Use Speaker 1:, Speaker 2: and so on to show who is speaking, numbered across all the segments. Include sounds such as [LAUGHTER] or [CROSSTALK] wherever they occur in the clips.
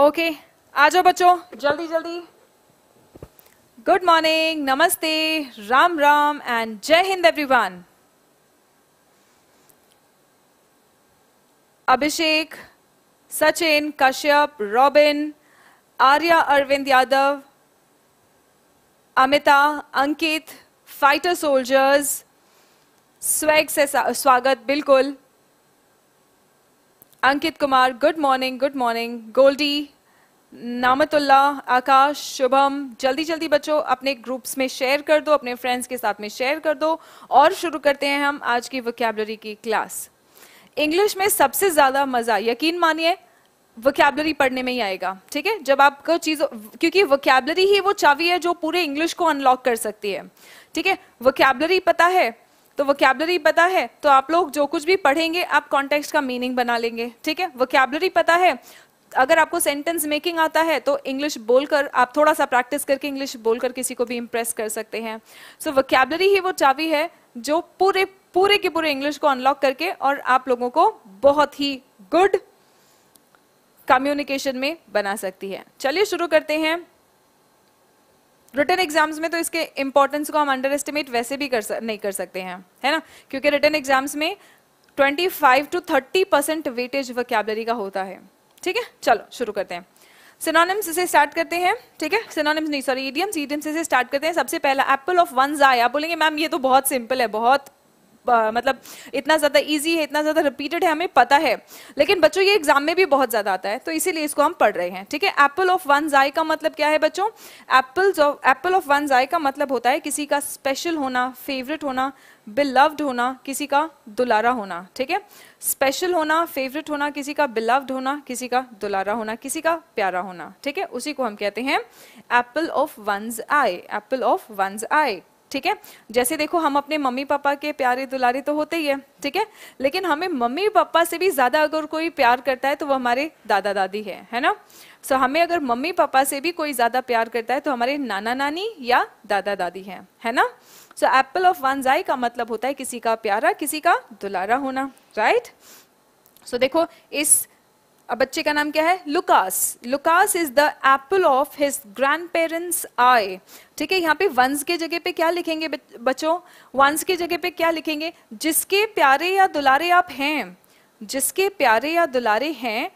Speaker 1: Okay आ जाओ बच्चों जल्दी जल्दी गुड मॉर्निंग नमस्ते Ram Ram and Jai Hind everyone Abhishek Sachin Kashyap Robin Arya Arvind Yadav Amita Ankit fighter soldiers swag से स्वागत बिल्कुल Ankit Kumar good morning good morning Goldie Namatullah Akash Shubham जल्दी जल्दी बच्चों अपने ग्रुप्स में शेयर कर दो अपने फ्रेंड्स के साथ में शेयर कर दो और शुरू करते हैं हम आज की वोकेबलरी की क्लास इंग्लिश में सबसे ज़्यादा मज़ा यकीन मानिए वोकेबलरी पढ़ने में ही आएगा ठीक है जब आपको चीज़ों क्योंकि वोकेबलरी ही वो चावी है जो पूरे इंग्लिश को अनलॉक कर सकती है ठीक है वोकेबलरी पता है तो वोकेबलरी पता है तो आप लोग जो कुछ भी पढ़ेंगे आप कॉन्टेक्स्ट का मीनिंग बना लेंगे ठीक है वोकेबलरी पता है अगर आपको सेंटेंस मेकिंग आता है तो इंग्लिश बोलकर आप थोड़ा सा प्रैक्टिस करके इंग्लिश बोलकर किसी को भी इम्प्रेस कर सकते हैं सो so, वोकेबलरी ही वो चाबी है जो पूरे पूरे के पूरे इंग्लिश को अनलॉक करके और आप लोगों को बहुत ही गुड कम्युनिकेशन में बना सकती है चलिए शुरू करते हैं रिटर्न एग्जाम्स में तो इसके इंपॉर्टेंस को हम अंडर एस्टिमेट वैसे भी कर नहीं कर सकते हैं है ना क्योंकि रिटर्न एग्जाम्स में 25 टू 30 परसेंट वेटेज वोकेबलरी का होता है ठीक है चलो शुरू करते हैं सिनोनिम्स से स्टार्ट करते हैं ठीक है सिनोनिम्स नहीं सॉरी ईडियम्स ईडियम्स से स्टार्ट करते हैं सबसे पहला एप्पल ऑफ वन जाय आप बोलेंगे मैम ये तो बहुत सिंपल है बहुत मतलब इतना ज़्यादा ईजी है इतना ज़्यादा रिपीटेड है हमें पता है लेकिन बच्चों ये एग्जाम में भी बहुत ज़्यादा आता है तो इसीलिए इसको हम पढ़ रहे हैं ठीक है एप्पल ऑफ वन जाय का मतलब क्या है बच्चों apples of apple of one's eye का मतलब होता है किसी का स्पेशल होना फेवरेट होना बिलव्ड होना किसी का दुलारा होना ठीक है स्पेशल होना फेवरेट होना किसी का बिलव्ड होना किसी का दुलारा होना किसी का प्यारा होना ठीक है उसी को हम कहते हैं apple of one's eye apple of one's eye ठीक है जैसे देखो हम अपने मम्मी पापा के प्यारे दुलारे तो होते ही है ठीक है लेकिन हमें मम्मी पापा से भी ज्यादा अगर कोई प्यार करता है तो वो हमारे दादा दादी है है ना सो so, हमें अगर मम्मी पापा से भी कोई ज्यादा प्यार करता है तो हमारे नाना नानी या दादा दादी है है ना सो एप्पल ऑफ वन जाई का मतलब होता है किसी का प्यारा किसी का दुलारा होना राइट right? सो so, देखो इस अब बच्चे का नाम क्या है Lucas Lucas is the apple of his grandparents eye ठीक है यहाँ पे वंस के जगह पे क्या लिखेंगे बच्चों वंस के जगह पे क्या लिखेंगे जिसके प्यारे या दुलारे आप हैं जिसके प्यारे या दुलारे हैं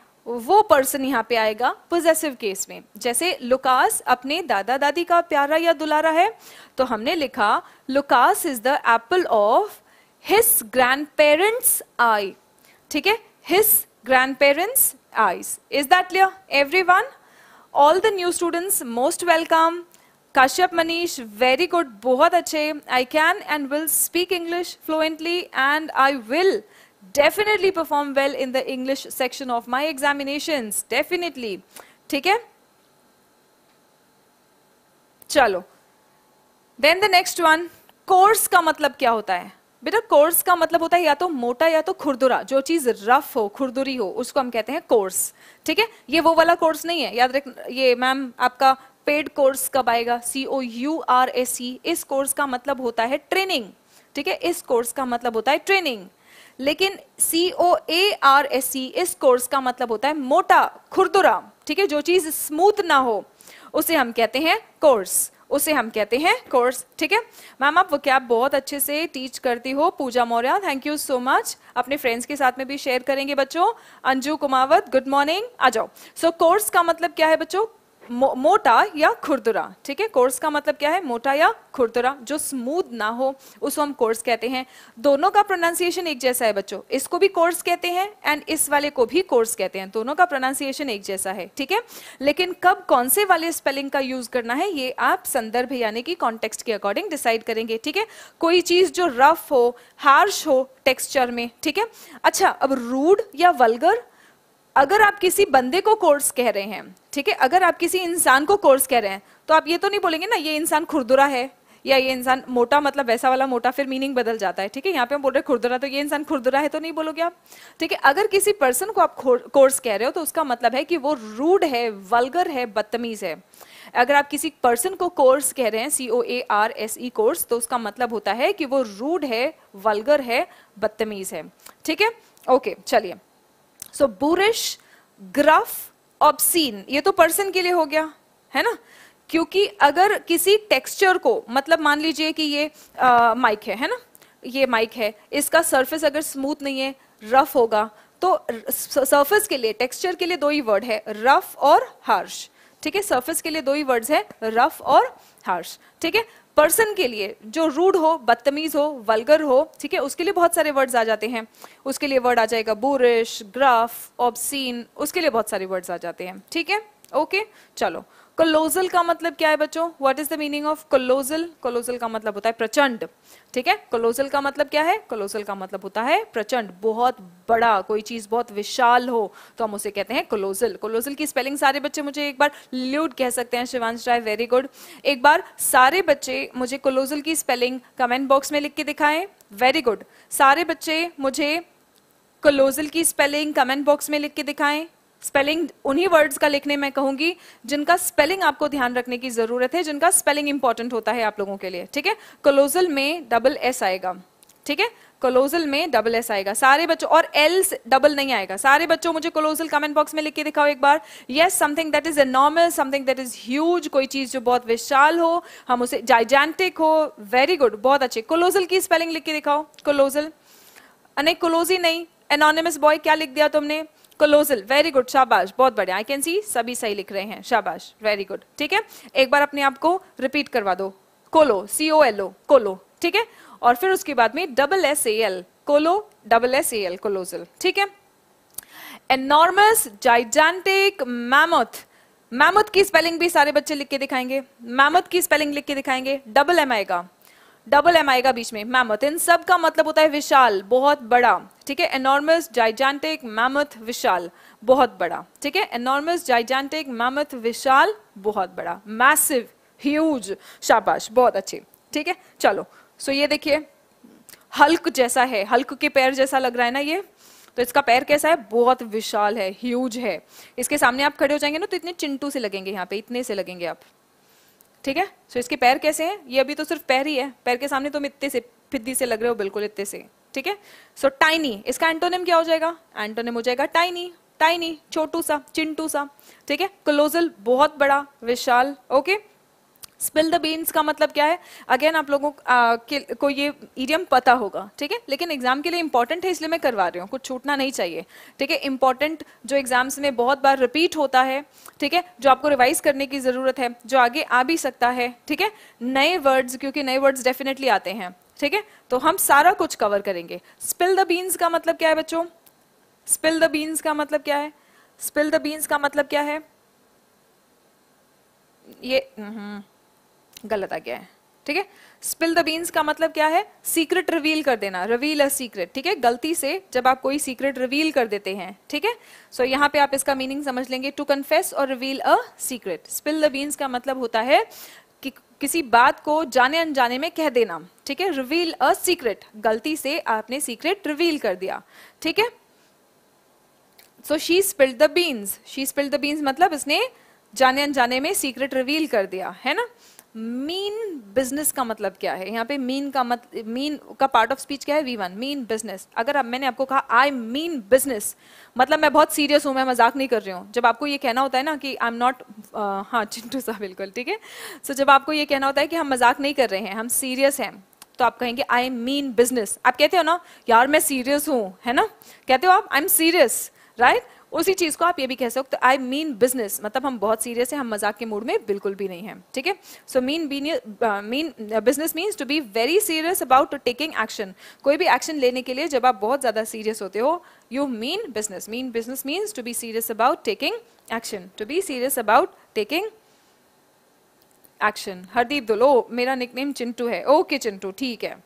Speaker 1: वो पर्सन यहाँ पे आएगा पोजेसिव केस में जैसे लुकास अपने दादा दादी का प्यारा या दुलारा है तो हमने लिखा Lucas is the apple of his grandparents eye ठीक है his grandparents eyes. Is that clear? Everyone? All the new students, most welcome. Kashyap Manish, very good, बहुत अच्छे. I can and will speak English fluently and I will definitely perform well in the English section of my examinations. Definitely. ठीक है? Chalo. Then the next one. Course ka matlab kya hota hai? बेटा coarse का मतलब होता है या तो मोटा या तो खुरदुरा जो चीज रफ हो खुरदुरी हो उसको हम कहते हैं कोर्स ठीक है ये वो वाला कोर्स नहीं है याद रख ये मैम आपका पेड कोर्स कब आएगा सी ओ यू आर ए सी इस कोर्स का मतलब होता है ट्रेनिंग ठीक है इस कोर्स का मतलब होता है ट्रेनिंग लेकिन सी O A R S C इस कोर्स का मतलब होता है मोटा खुरदुरा ठीक है जो चीज स्मूथ ना हो उसे हम कहते हैं कोर्स उसे हम कहते हैं कोर्स ठीक है मैम आप वकैब बहुत अच्छे से टीच करती हो Pooja Maurya thank you so much अपने फ्रेंड्स के साथ में भी शेयर करेंगे बच्चों अंजू कुमावत गुड मॉर्निंग आ जाओ सो so, कोर्स का मतलब क्या है बच्चों मो, मोटा या खुरदुरा ठीक है कोर्स का मतलब क्या है मोटा या खुरदुरा जो स्मूथ ना हो उसको हम कोर्स कहते हैं दोनों का प्रोनाउंसिएशन एक जैसा है बच्चों इसको भी कोर्स कहते हैं एंड इस वाले को भी कोर्स कहते हैं दोनों का प्रोनाउंसिएशन एक जैसा है ठीक है लेकिन कब कौन से वाले स्पेलिंग का यूज करना है ये आप संदर्भ यानी कि कॉन्टेक्स के अकॉर्डिंग डिसाइड करेंगे ठीक है कोई चीज जो रफ हो हार्श हो टेक्स्चर में ठीक है अच्छा अब रूड या वलगर अगर आप किसी बंदे को कोर्स कह रहे हैं ठीक है अगर आप किसी इंसान को कोर्स कह रहे हैं तो आप ये तो नहीं बोलेंगे ना ये इंसान खुरदुरा है या ये इंसान मोटा मतलब वैसा वाला मोटा फिर मीनिंग बदल जाता है ठीक है यहाँ पे हम बोल रहे हैं खुरदुरा तो ये इंसान खुरदुरा है तो नहीं बोलोगे आप ठीक है अगर किसी पर्सन को आप कोर्स कह रहे हो तो उसका मतलब है कि वो रूड है वलगर है बदतमीज है अगर आप किसी पर्सन को कोर्स कह रहे हैं C O A R S E coarse तो उसका मतलब होता है कि वो रूड है वलगर है बदतमीज है ठीक है ओके चलिए सो बुरिश ग्रफ ऑब्सीन ये तो पर्सन के लिए हो गया है ना क्योंकि अगर किसी टेक्सचर को मतलब मान लीजिए कि ये माइक है है ना ये माइक है इसका सरफेस अगर स्मूथ नहीं है रफ होगा तो सरफेस के लिए टेक्सचर के लिए दो ही वर्ड है रफ और हार्श ठीक है सरफेस के लिए दो ही वर्ड्स है रफ और हार्श ठीक है पर्सन के लिए जो रूड हो बदतमीज हो वलगर हो ठीक है उसके लिए बहुत सारे वर्ड्स आ जाते हैं उसके लिए वर्ड आ जाएगा बोरिश ग्राफ ऑब्सीन उसके लिए बहुत सारे वर्ड्स आ जाते हैं ठीक है ओके चलो कोलोजल का मतलब क्या है बच्चों what is the meaning of colossal colossal का मतलब होता है प्रचंड ठीक है कोलोजल का मतलब क्या है कोलोजल का मतलब होता है प्रचंड बहुत बड़ा कोई चीज बहुत विशाल हो तो हम उसे कहते हैं कोलोजल कोलोजल की स्पेलिंग सारे बच्चे मुझे एक बार ल्यूड कह सकते हैं शिवानश राय वेरी गुड एक बार सारे बच्चे मुझे कोलोजल की स्पेलिंग कमेंट बॉक्स में लिख के दिखाएं वेरी गुड सारे बच्चे मुझे कोलोजल की स्पेलिंग कमेंट बॉक्स में लिख के दिखाएं स्पेलिंग उन्हीं वर्ड्स का लिखने मैं कहूंगी जिनका स्पेलिंग आपको ध्यान रखने की जरूरत है जिनका स्पेलिंग इंपॉर्टेंट होता है आप लोगों के लिए ठीक है क्लोजल में डबल एस आएगा ठीक है कलोजल में डबल एस आएगा सारे बच्चों और एल्स डबल नहीं आएगा सारे बच्चों मुझे कलोजल कमेंट बॉक्स में लिख के दिखाओ एक बार yes something that is enormous something that is huge कोई चीज जो बहुत विशाल हो हम उसे जाइजेंटिक हो वेरी गुड बहुत अच्छे कलोजल की स्पेलिंग लिख के दिखाओ कलोजल अनेक कलोजी नहीं एनोनिमस बॉय क्या लिख दिया तुमने कोलोजल वेरी गुड शाबाश बहुत बढ़िया आई कैन सी सभी सही लिख रहे हैं शाबाश वेरी गुड ठीक है एक बार अपने आप को रिपीट करवा दो कोलो सी ओ एल ओ कोलो ठीक है और फिर उसके बाद में double S A L colo double S A L colossal ठीक है एनॉर्मस जाइजेंटिक मैमथ मैमथ की स्पेलिंग भी सारे बच्चे लिख के दिखाएंगे मैमथ की स्पेलिंग लिख के दिखाएंगे डबल एम आएगा डबल एम आएगा बीच में मैमथ इन सब का मतलब होता है विशाल बहुत बड़ा ठीक है एनॉर्मस जाइजेंटिक मैमथ विशाल बहुत बड़ा ठीक है एनॉर्मस जाइजेंटिक मैमथ विशाल बहुत बड़ा मैसिव ह्यूज शाबाश बहुत अच्छे ठीक है चलो सो ये देखिए हल्क जैसा है हल्क के पैर जैसा लग रहा है ना ये तो इसका पैर कैसा है बहुत विशाल है ह्यूज है इसके सामने आप खड़े हो जाएंगे ना तो इतने चिंटू से लगेंगे यहाँ पे इतने से लगेंगे आप ठीक है सो इसके पैर कैसे हैं ये अभी तो सिर्फ पैर ही है पैर के सामने तुम इतने से फिद्दी से लग रहे हो बिल्कुल इतने से ठीक है सो टाइनी इसका एंटोनिम क्या हो जाएगा एंटोनिम हो जाएगा टाइनी टाइनी छोटू सा चिंटू सा ठीक है क्लोजल बहुत बड़ा विशाल okay okay? Spill the beans का मतलब क्या है अगेन आप लोगों के, को ये ईडियम पता होगा ठीक है लेकिन एग्जाम के लिए इंपॉर्टेंट है इसलिए मैं करवा रही हूँ कुछ छूटना नहीं चाहिए ठीक है इंपॉर्टेंट जो एग्जाम्स में बहुत बार रिपीट होता है ठीक है जो आपको रिवाइज करने की ज़रूरत है जो आगे आ भी सकता है ठीक है नए वर्ड्स क्योंकि नए वर्ड्स डेफिनेटली आते हैं ठीक है तो हम सारा कुछ कवर करेंगे स्पिल द बीन्स का मतलब क्या है बच्चों स्पिल द बीन्स का मतलब क्या है स्पिल द बीन्स का मतलब क्या है ये हम्म, गलत आ गया है ठीक है स्पिल द बीन्स का मतलब क्या है सीक्रेट रिवील कर देना रिवील अ सीक्रेट ठीक है गलती से जब आप कोई सीक्रेट रिवील कर देते हैं ठीक है सो so, यहां पे आप इसका मीनिंग समझ लेंगे टू कन्फेस और reveal a secret spill the beans का मतलब होता है कि किसी बात को जाने अनजाने में कह देना ठीक है रिवील अ सीक्रेट गलती से आपने सीक्रेट रिवील कर दिया ठीक है so she spill the beans she spill the beans मतलब इसने जाने अनजाने में सीक्रेट रिवील कर दिया है ना मीन बिजनेस का मतलब क्या है यहाँ पे मीन का मत मीन का पार्ट ऑफ स्पीच क्या है वी वन मीन बिजनेस अगर अब मैंने आपको कहा आई मीन बिजनेस मतलब मैं बहुत सीरियस हूँ मैं मजाक नहीं कर रही हूँ जब आपको ये कहना होता है ना कि आई एम नॉट हाँ चिंटू साहब बिल्कुल ठीक है सो जब आपको ये कहना होता है कि हम मजाक नहीं कर रहे हैं हम सीरियस हैं तो आप कहेंगे आई मीन बिजनेस आप कहते हो ना यार मैं सीरियस हूँ है ना कहते हो आप आई एम सीरियस राइट उसी चीज को आप ये भी कह सकते आई मीन बिजनेस मतलब हम बहुत सीरियस है हम मजाक के मूड में बिल्कुल भी नहीं है ठीक है so mean mean business means to be very serious about to taking action कोई भी एक्शन लेने के लिए जब आप बहुत ज्यादा सीरियस होते हो you mean business mean business means to be serious about taking action to be serious about taking action Hardeep Dhull ओ मेरा निकनेम चिंटू है ओके चिंटू ठीक है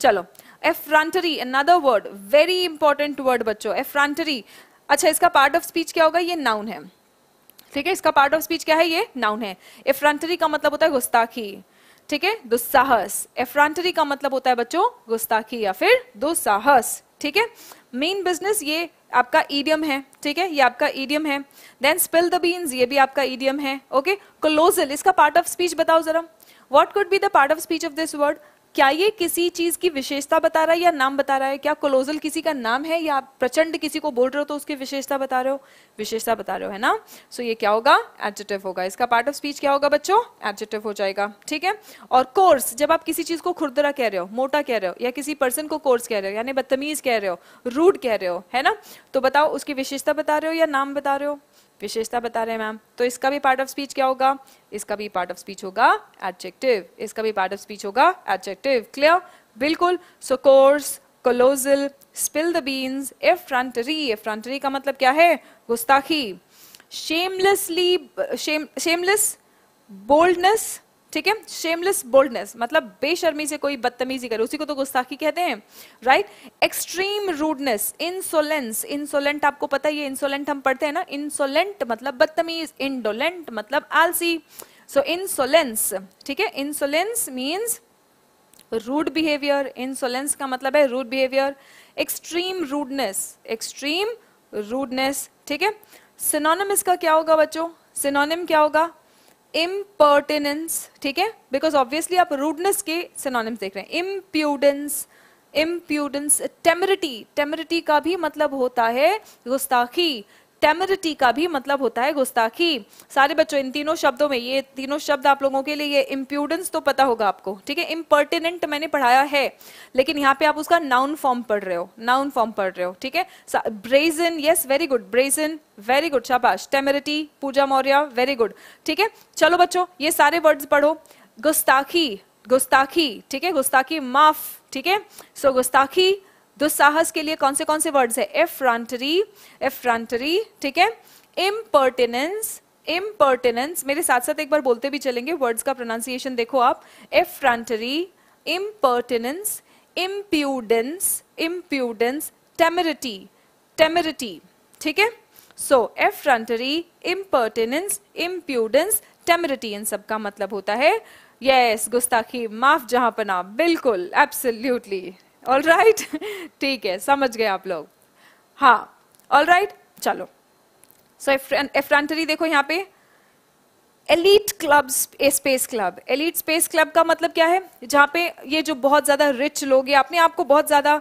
Speaker 1: चलो effrontery another word very important word बच्चों एफ्रांटरी अच्छा इसका पार्ट ऑफ स्पीच क्या होगा ये नाउन है ठीक है इसका पार्ट ऑफ स्पीच क्या है ये नाउन है एफ्रांटरी का मतलब होता है गुस्ताखी ठीक है दुस्साहस एफ्रांटरी का मतलब होता है बच्चों गुस्ताखी या फिर दुस्साहस ठीक है मेन बिजनेस ये आपका ईडियम है ठीक है ये आपका ईडियम है देन स्पिल द बीन्स ये भी आपका ईडियम है ओके क्लोजल इसका पार्ट ऑफ स्पीच बताओ जरा what could be the part of speech of this word क्या ये किसी चीज की विशेषता बता रहा है या नाम बता रहा है क्या कोलोजल किसी का नाम है या आप प्रचंड किसी को बोल रहे हो तो उसकी विशेषता बता रहे हो विशेषता बता रहे हो है ना सो so, ये क्या होगा एडजेटिव होगा इसका पार्ट ऑफ स्पीच क्या होगा बच्चों एडजेटिव हो जाएगा ठीक है और कोर्स जब आप किसी चीज को खुरदरा कह रहे हो मोटा कह रहे हो या किसी पर्सन को कोर्स कह रहे हो यानी बदतमीज कह रहे हो रूड कह रहे हो है ना तो बताओ उसकी विशेषता बता रहे हो या नाम बता रहे हो विशेषता बता रहे हैं मैम तो इसका भी पार्ट ऑफ स्पीच क्या होगा इसका भी पार्ट ऑफ स्पीच होगा एडजेक्टिव इसका भी पार्ट ऑफ स्पीच होगा एडजेक्टिव क्लियर बिल्कुल so coarse colossal spill the beans effrontery effrontery का मतलब क्या है गुस्ताखी शेमलेसली शेमलेस बोल्डनेस ठीक है शेमलेस बोल्डनेस मतलब बेशर्मी से कोई बदतमीजी करे उसी को तो गुस्ताखी कहते हैं right extreme rudeness insolence insolent आपको पता है ये इंसोलेंट हम पढ़ते हैं ना इंसोलेंट मतलब बदतमीज इंडोलेंट मतलब आलसी सो इंसोलेंस ठीक है insolence means rude behaviour insolence का मतलब है rude behaviour extreme rudeness extreme rudeness ठीक है सिनोनिम इसका क्या होगा बच्चों सिनोनिम क्या होगा इम्पर्टिनेंस ठीक है बिकॉज ऑब्वियसली आप रूडनेस के सिनोनिम्स देख रहे हैं इम्प्यूडेंस इम्प्यूडेंस टेमरिटी टेमरिटी का भी मतलब होता है गुस्ताखी टेमरिटी का भी मतलब होता है गुस्ताखी सारे बच्चों इन तीनों शब्दों में ये तीनों शब्द आप लोगों के लिए ये इम्प्यूडेंस तो पता होगा आपको ठीक है इम्पर्टिनेंट मैंने पढ़ाया है लेकिन यहाँ पे आप उसका नाउन फॉर्म पढ़ रहे हो नाउन फॉर्म पढ़ रहे हो ठीक है brazen yes very good brazen very good शाबाश temerity Pooja Maurya very good ठीक है चलो बच्चों ये सारे वर्ड्स पढ़ो गुस्ताखी गुस्ताखी ठीक है गुस्ताखी माफ ठीक है सो गुस्ताखी दुस्साहस के लिए कौन से कौन से वर्ड्स है एफ्रंटरी एफ्रंटरी ठीक है इम्पर्टिनेंस इम्पर्टिनेंस मेरे साथ साथ एक बार बोलते भी चलेंगे वर्ड्स का प्रोनाउंसिएशन देखो आप एफ्रंटरी इम्पर्टिनेंस इम्प्यूडेंस इम्प्यूडेंस टेमरिटी टेमरिटी ठीक है सो एफ्रंटरी इम्पर्टिनेंस इम्प्यूडेंस टेमरिटी इन सब का मतलब होता है यस yes, गुस्ताखी माफ जहां पर बिल्कुल एब्सोल्युटली ऑल राइट [LAUGHS] ठीक है समझ गए आप लोग हाँ ऑल राइट right? चलो सो so, एफ्रंटरी देखो यहाँ पे elite club space club elite space club का मतलब क्या है जहाँ पे ये जो बहुत ज़्यादा रिच लोग या अपने आप को बहुत ज़्यादा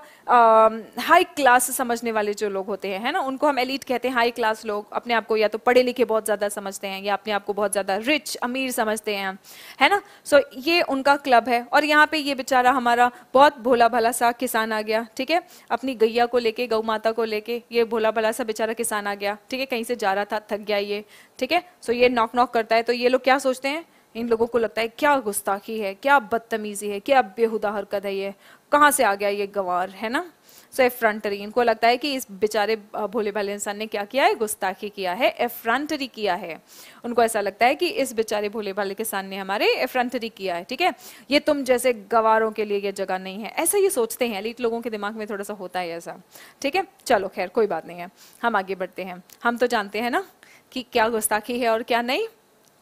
Speaker 1: हाई क्लास समझने वाले जो लोग होते हैं है ना उनको हम एलिट कहते हैं हाई क्लास लोग अपने आप को या तो पढ़े लिखे बहुत ज़्यादा समझते हैं या अपने आप को बहुत ज़्यादा रिच अमीर समझते हैं है ना सो so, ये उनका क्लब है और यहाँ पे ये बेचारा हमारा बहुत भोला भला सा किसान आ गया ठीक है अपनी गैया को लेके गौ माता को लेके ये भोला भला सा बेचारा किसान आ गया ठीक है कहीं से जा रहा था थक गया ये ठीक है सो ये नॉक नॉक करता है तो तो ये लोग क्या सोचते हैं इन लोगों को लगता है क्या गुस्ताखी है क्या बदतमीजी है क्या बेहुदा हरकत है ये कहाँ से आ गया ये गवार है ना सो so, एफ्रंटरी इनको लगता है कि इस बेचारे भोले भाले इंसान ने क्या किया है गुस्ताखी किया है एफ्रंटरी किया है उनको ऐसा लगता है कि इस बेचारे भोले भाले के सामने हमारे एफ्रंटरी किया है ठीक है ये तुम जैसे गवारों के लिए ये जगह नहीं है ऐसा ये सोचते हैं एलिट लोगों के दिमाग में थोड़ा सा होता है ऐसा ठीक है चलो खैर कोई बात नहीं है हम आगे बढ़ते हैं हम तो जानते हैं ना कि क्या गुस्ताखी है और क्या नहीं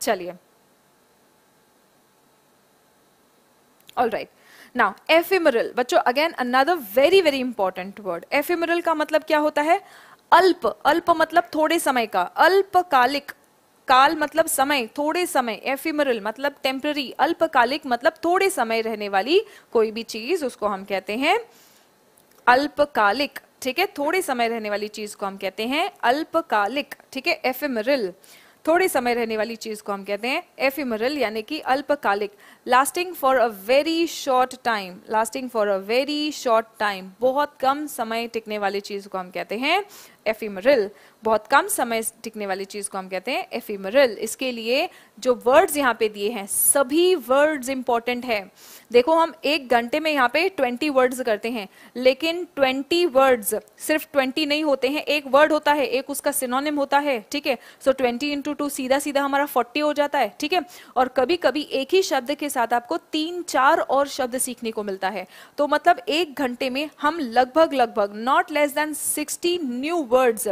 Speaker 1: चलिए ऑल राइट नाउ एफिमरल बच्चों again another very very important word ephemeral का मतलब क्या होता है अल्प अल्प मतलब थोड़े समय का अल्पकालिक काल मतलब समय थोड़े समय एफिमरल मतलब टेम्पररी अल्पकालिक मतलब थोड़े समय रहने वाली कोई भी चीज उसको हम कहते हैं अल्पकालिक ठीक है थोड़े समय रहने वाली चीज को हम कहते हैं अल्पकालिक ठीक है एफिमरल थोड़े समय रहने वाली चीज को हम कहते हैं एफिमरल यानी कि अल्पकालिक lasting for a very short time lasting for a very short time बहुत कम समय टिकने वाली चीज को हम कहते हैं एफिमरल बहुत कम समय टिकने वाली चीज को हम कहते हैं एफिमरल इसके लिए जो वर्ड्स यहाँ पे दिए हैं सभी वर्ड्स इंपॉर्टेंट है देखो हम एक घंटे में यहाँ पे ट्वेंटी वर्ड्स करते हैं लेकिन ट्वेंटी वर्ड्स सिर्फ ट्वेंटी नहीं होते हैं एक वर्ड होता है एक उसका सिनोनिम होता है ठीक है सो ट्वेंटी इंटू टू सीधा सीधा हमारा फोर्टी हो जाता है ठीक है और कभी कभी एक ही शब्द के साथ आपको तीन चार और शब्द सीखने को मिलता है तो मतलब एक घंटे में हम लगभग लगभग not less than sixty new words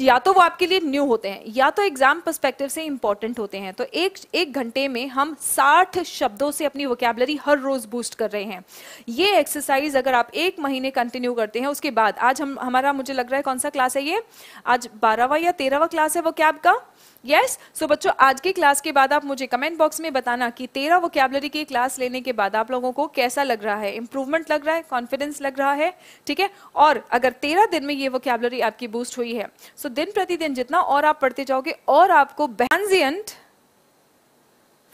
Speaker 1: या तो वो आपके लिए न्यू होते हैं या तो एग्जाम पर्सपेक्टिव से इंपॉर्टेंट होते हैं तो एक एक घंटे में हम 60 शब्दों से अपनी वोकेबलरी हर रोज बूस्ट कर रहे हैं ये एक्सरसाइज अगर आप एक महीने कंटिन्यू करते हैं उसके बाद आज हम हमारा मुझे लग रहा है कौन सा क्लास है ये आज बारहवा या तेरहवा क्लास है वोकेब का यस yes? सो so, बच्चों आज के क्लास के बाद आप मुझे कमेंट बॉक्स में बताना कि तेरह वोकेबलरी की क्लास लेने के बाद आप लोगों को कैसा लग रहा है इंप्रूवमेंट लग रहा है कॉन्फिडेंस लग रहा है ठीक है और अगर तेरह दिन में ये वोकेबलरी आपकी बूस्ट हुई है सो so, दिन प्रतिदिन जितना और आप पढ़ते जाओगे और आपको transient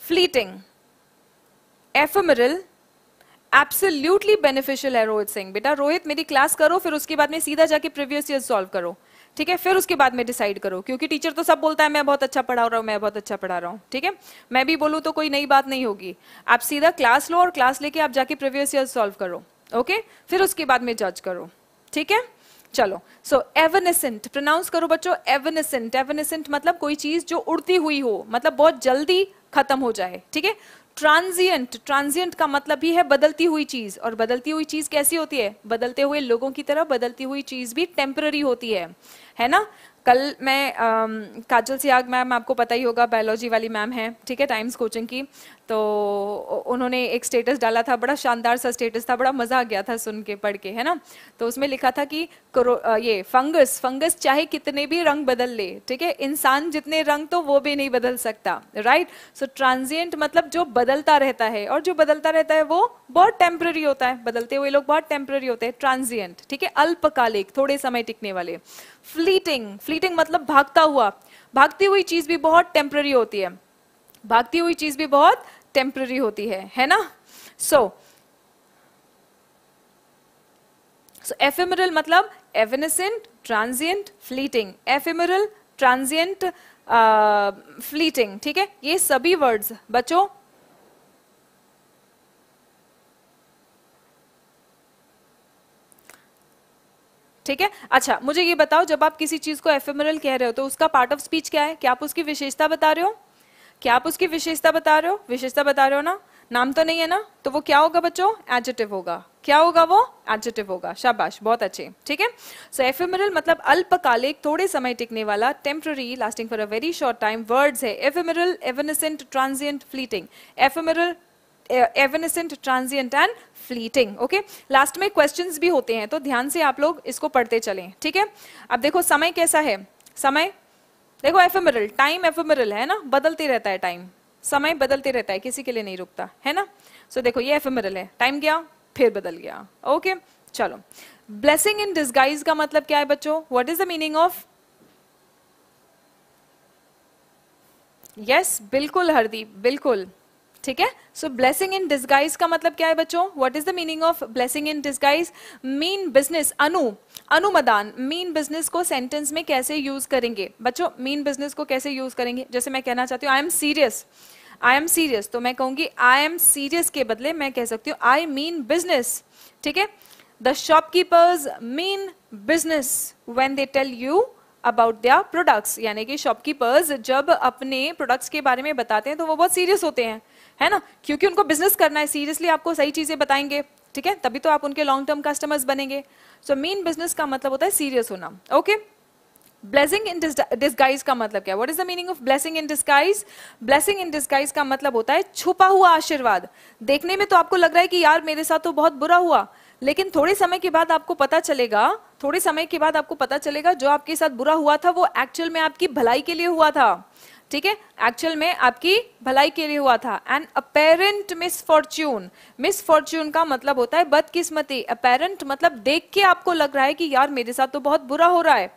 Speaker 1: fleeting ephemeral absolutely beneficial है रोहित सिंह बेटा रोहित मेरी क्लास करो फिर उसके बाद में सीधा जाके प्रीवियस ईयर सॉल्व करो ठीक है फिर उसके बाद में डिसाइड करो क्योंकि टीचर तो सब बोलता है मैं बहुत अच्छा पढ़ा रहा हूँ मैं बहुत अच्छा पढ़ा रहा हूँ ठीक है मैं भी बोलूँ तो कोई नई बात नहीं होगी आप सीधा क्लास लो और क्लास लेके आप जाके प्रीवियस ईयर सॉल्व करो ओके फिर उसके बाद में जज करो ठीक है चलो सो एवनेसेंट प्रोनाउंस करो बच्चों एवनेसेंट एवनेसेंट मतलब कोई चीज जो उड़ती हुई हो मतलब बहुत जल्दी खत्म हो जाए ठीक है ट्रांजिएंट ट्रांजिएंट का मतलब भी है बदलती हुई चीज और बदलती हुई चीज कैसी होती है बदलते हुए लोगों की तरह बदलती हुई चीज भी टेम्पररी होती है है ना कल मैं काजल सियाग मैम आपको पता ही होगा बायोलॉजी वाली मैम है ठीक है टाइम्स कोचिंग की तो उन्होंने एक स्टेटस डाला था बड़ा शानदार सा स्टेटस था बड़ा मज़ा आ गया था सुन के पढ़ के है ना तो उसमें लिखा था कि करो ये फंगस फंगस चाहे कितने भी रंग बदल ले ठीक है इंसान जितने रंग तो वो भी नहीं बदल सकता राइट सो ट्रांजिएंट मतलब जो बदलता रहता है और जो बदलता रहता है वो बहुत टेम्प्ररी होता है बदलते हुए लोग बहुत टेम्प्ररी होते हैं ट्रांजियंट ठीक है अल्पकालिक थोड़े समय टिकने वाले फ्लीटिंग फ्लीटिंग मतलब भागता हुआ भागती हुई चीज़ भी बहुत टेम्प्ररी होती है भागती हुई चीज़ भी बहुत टेम्प्ररी होती है है ना सो सो एफेमरल मतलब evanescent transient fleeting ephemeral transient fleeting ठीक है ये सभी वर्ड्स बच्चों ठीक है अच्छा मुझे ये बताओ जब आप किसी चीज को एफेमरल कह रहे हो तो उसका पार्ट ऑफ स्पीच क्या है क्या आप उसकी विशेषता बता रहे हो क्या आप उसकी विशेषता बता रहे हो विशेषता बता रहे हो ना नाम तो नहीं है ना तो वो क्या होगा बच्चों एडजेटिव होगा क्या होगा वो एडजेटिव होगा शाबाश बहुत अच्छे ठीक है सो एफेमरल मतलब अल्पकालिक थोड़े समय टिकने वाला temporary lasting for a very short time words है ephemeral evanescent transient fleeting ephemeral evanescent transient and fleeting okay last में क्वेश्चन भी होते हैं तो ध्यान से आप लोग इसको पढ़ते चले ठीक है अब देखो समय कैसा है समय देखो एफेमरल टाइम एफेमरल है ना बदलते रहता है टाइम समय बदलते रहता है किसी के लिए नहीं रुकता है ना सो so, देखो ये एफेमरल है टाइम गया फिर बदल गया ओके okay? चलो ब्लेसिंग इन डिस्गाइज का मतलब क्या है बच्चों what is the meaning of yes बिल्कुल हरदीप बिल्कुल ठीक है सो ब्लेसिंग इन डिस्गाइज का मतलब क्या है बच्चों what is the meaning of blessing in disguise mean business अनु अनुमदान मीन बिजनेस को सेंटेंस में कैसे यूज करेंगे बच्चों मीन बिजनेस को कैसे यूज करेंगे जैसे मैं कहना चाहती हूँ I am serious I am serious तो मैं कहूंगी आई एम सीरियस के बदले मैं कह सकती हूँ आई मीन बिजनेस ठीक है the shopkeepers mean business when they tell you about their products यानी कि शॉपकीपर्स जब अपने प्रोडक्ट्स के बारे में बताते हैं तो वो बहुत सीरियस होते हैं है ना क्योंकि उनको बिजनेस करना है सीरियसली आपको सही चीजें बताएंगे ठीक है तभी तो आप उनके लॉन्ग टर्म कस्टमर्स बनेंगे सो मेन बिजनेस का मतलब होता है सीरियस होना ओके ब्लेसिंग इन डिस्गाइज का मतलब क्या what is the meaning of blessing in disguise blessing in disguise का मतलब होता है छुपा हुआ आशीर्वाद देखने में तो आपको लग रहा है कि यार मेरे साथ तो बहुत बुरा हुआ लेकिन थोड़े समय के बाद आपको पता चलेगा थोड़े समय के बाद आपको पता चलेगा जो आपके साथ बुरा हुआ था वो एक्चुअल में आपकी भलाई के लिए हुआ था ठीक है एक्चुअल में आपकी भलाई के लिए हुआ था एंड अपेरेंट मिसफॉर्च्यून मिसफॉर्च्यून का मतलब होता है बदकिस्मती अपेरेंट मतलब देख के आपको लग रहा है कि यार मेरे साथ तो बहुत बुरा हो रहा है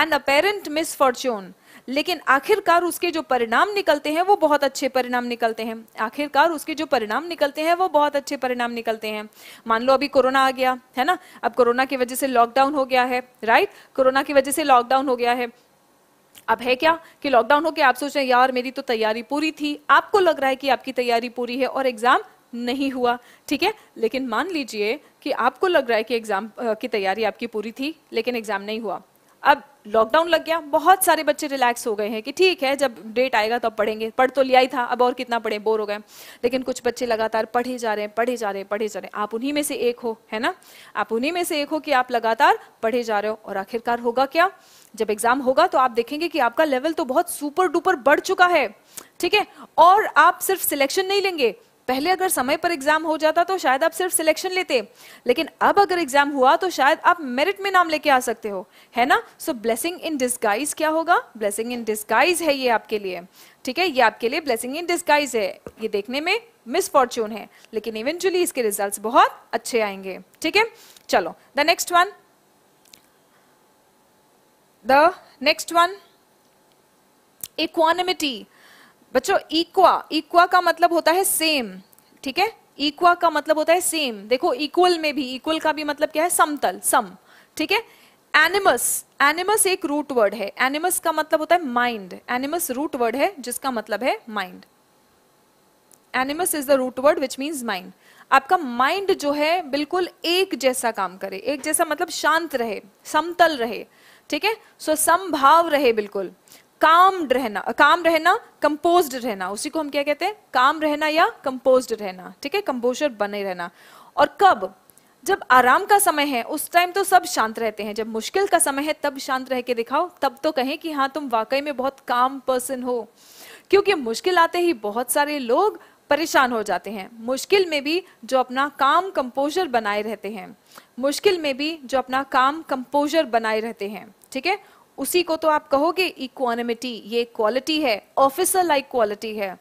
Speaker 1: एंड अपेरेंट मिसफॉर्च्यून लेकिन आखिरकार उसके जो परिणाम निकलते हैं वो बहुत अच्छे परिणाम निकलते हैं आखिरकार उसके जो परिणाम निकलते हैं वो बहुत अच्छे परिणाम निकलते हैं मान लो अभी कोरोना आ गया है ना अब कोरोना की वजह से लॉकडाउन हो गया है राइट कोरोना की वजह से लॉकडाउन हो गया है अब है क्या कि लॉकडाउन हो के आप सोच रहे हैं यार मेरी तो तैयारी पूरी थी आपको लग रहा है कि आपकी तैयारी पूरी है और एग्जाम नहीं हुआ ठीक है लेकिन मान लीजिए कि आपको लग रहा है कि एग्जाम की तैयारी आपकी पूरी थी लेकिन एग्जाम नहीं हुआ अब लॉकडाउन लग गया बहुत सारे बच्चे रिलैक्स हो गए हैं कि ठीक है जब डेट आएगा तो पढ़ेंगे पढ़ तो लिया ही था अब और कितना पढ़े बोर हो गए लेकिन कुछ बच्चे लगातार पढ़े जा रहे हैं पढ़े जा रहे हैं पढ़े जा रहे हैं आप उन्हीं में से एक हो है ना आप उन्हीं में से एक हो कि आप लगातार पढ़े जा रहे हो और आखिरकार होगा क्या जब एग्जाम होगा तो आप देखेंगे कि आपका लेवल तो बहुत सुपर डुपर बढ़ चुका है ठीक है और आप सिर्फ सिलेक्शन नहीं लेंगे पहले अगर समय पर एग्जाम हो जाता तो शायद आप सिर्फ सिलेक्शन लेते लेकिन अब अगर एग्जाम हुआ तो शायद आप मेरिट में नाम लेके आ सकते हो है ना सो ब्लेसिंग इन डिस्गाइज क्या होगा ब्लेसिंग इन डिस्गाइज है ये आपके लिए ठीक है ये आपके लिए ब्लेसिंग इन डिस्गाइज है ये देखने में मिसफॉर्चून है लेकिन इवेंचुअली इसके रिजल्ट बहुत अच्छे आएंगे ठीक है चलो the next one the next one equanimity बच्चों इक्वा इक्वा का मतलब होता है सेम ठीक है इक्वा का मतलब होता है सेम देखो इक्वल में भी इक्वल का भी मतलब क्या है समतल सम ठीक है एनिमस एनिमस एक रूट वर्ड है एनिमस का मतलब होता है माइंड एनिमस रूट वर्ड है जिसका मतलब है mind animus is the root word which means mind आपका माइंड जो है बिल्कुल एक जैसा काम करे एक जैसा मतलब शांत रहे समतल रहे ठीक है सो समभाव रहे बिल्कुल काम रहना काम रहना कंपोज रहना उसी को हम क्या कहते हैं काम रहना या कंपोज रहना ठीक है कंपोजर बने रहना और कब जब आराम का समय है उस टाइम तो सब शांत रहते हैं जब मुश्किल का समय है तब शांत रह के दिखाओ तब तो कहें कि हाँ तुम वाकई में बहुत काम पर्सन हो क्योंकि मुश्किल आते ही बहुत सारे लोग परेशान हो जाते हैं मुश्किल में भी जो अपना काम कंपोजर बनाए रहते हैं मुश्किल में भी जो अपना काम कंपोजर बनाए रहते हैं ठीक है उसी को तो आप कहोगे इक्वानिमिटी ये क्वालिटी है ऑफिसर लाइक क्वालिटी है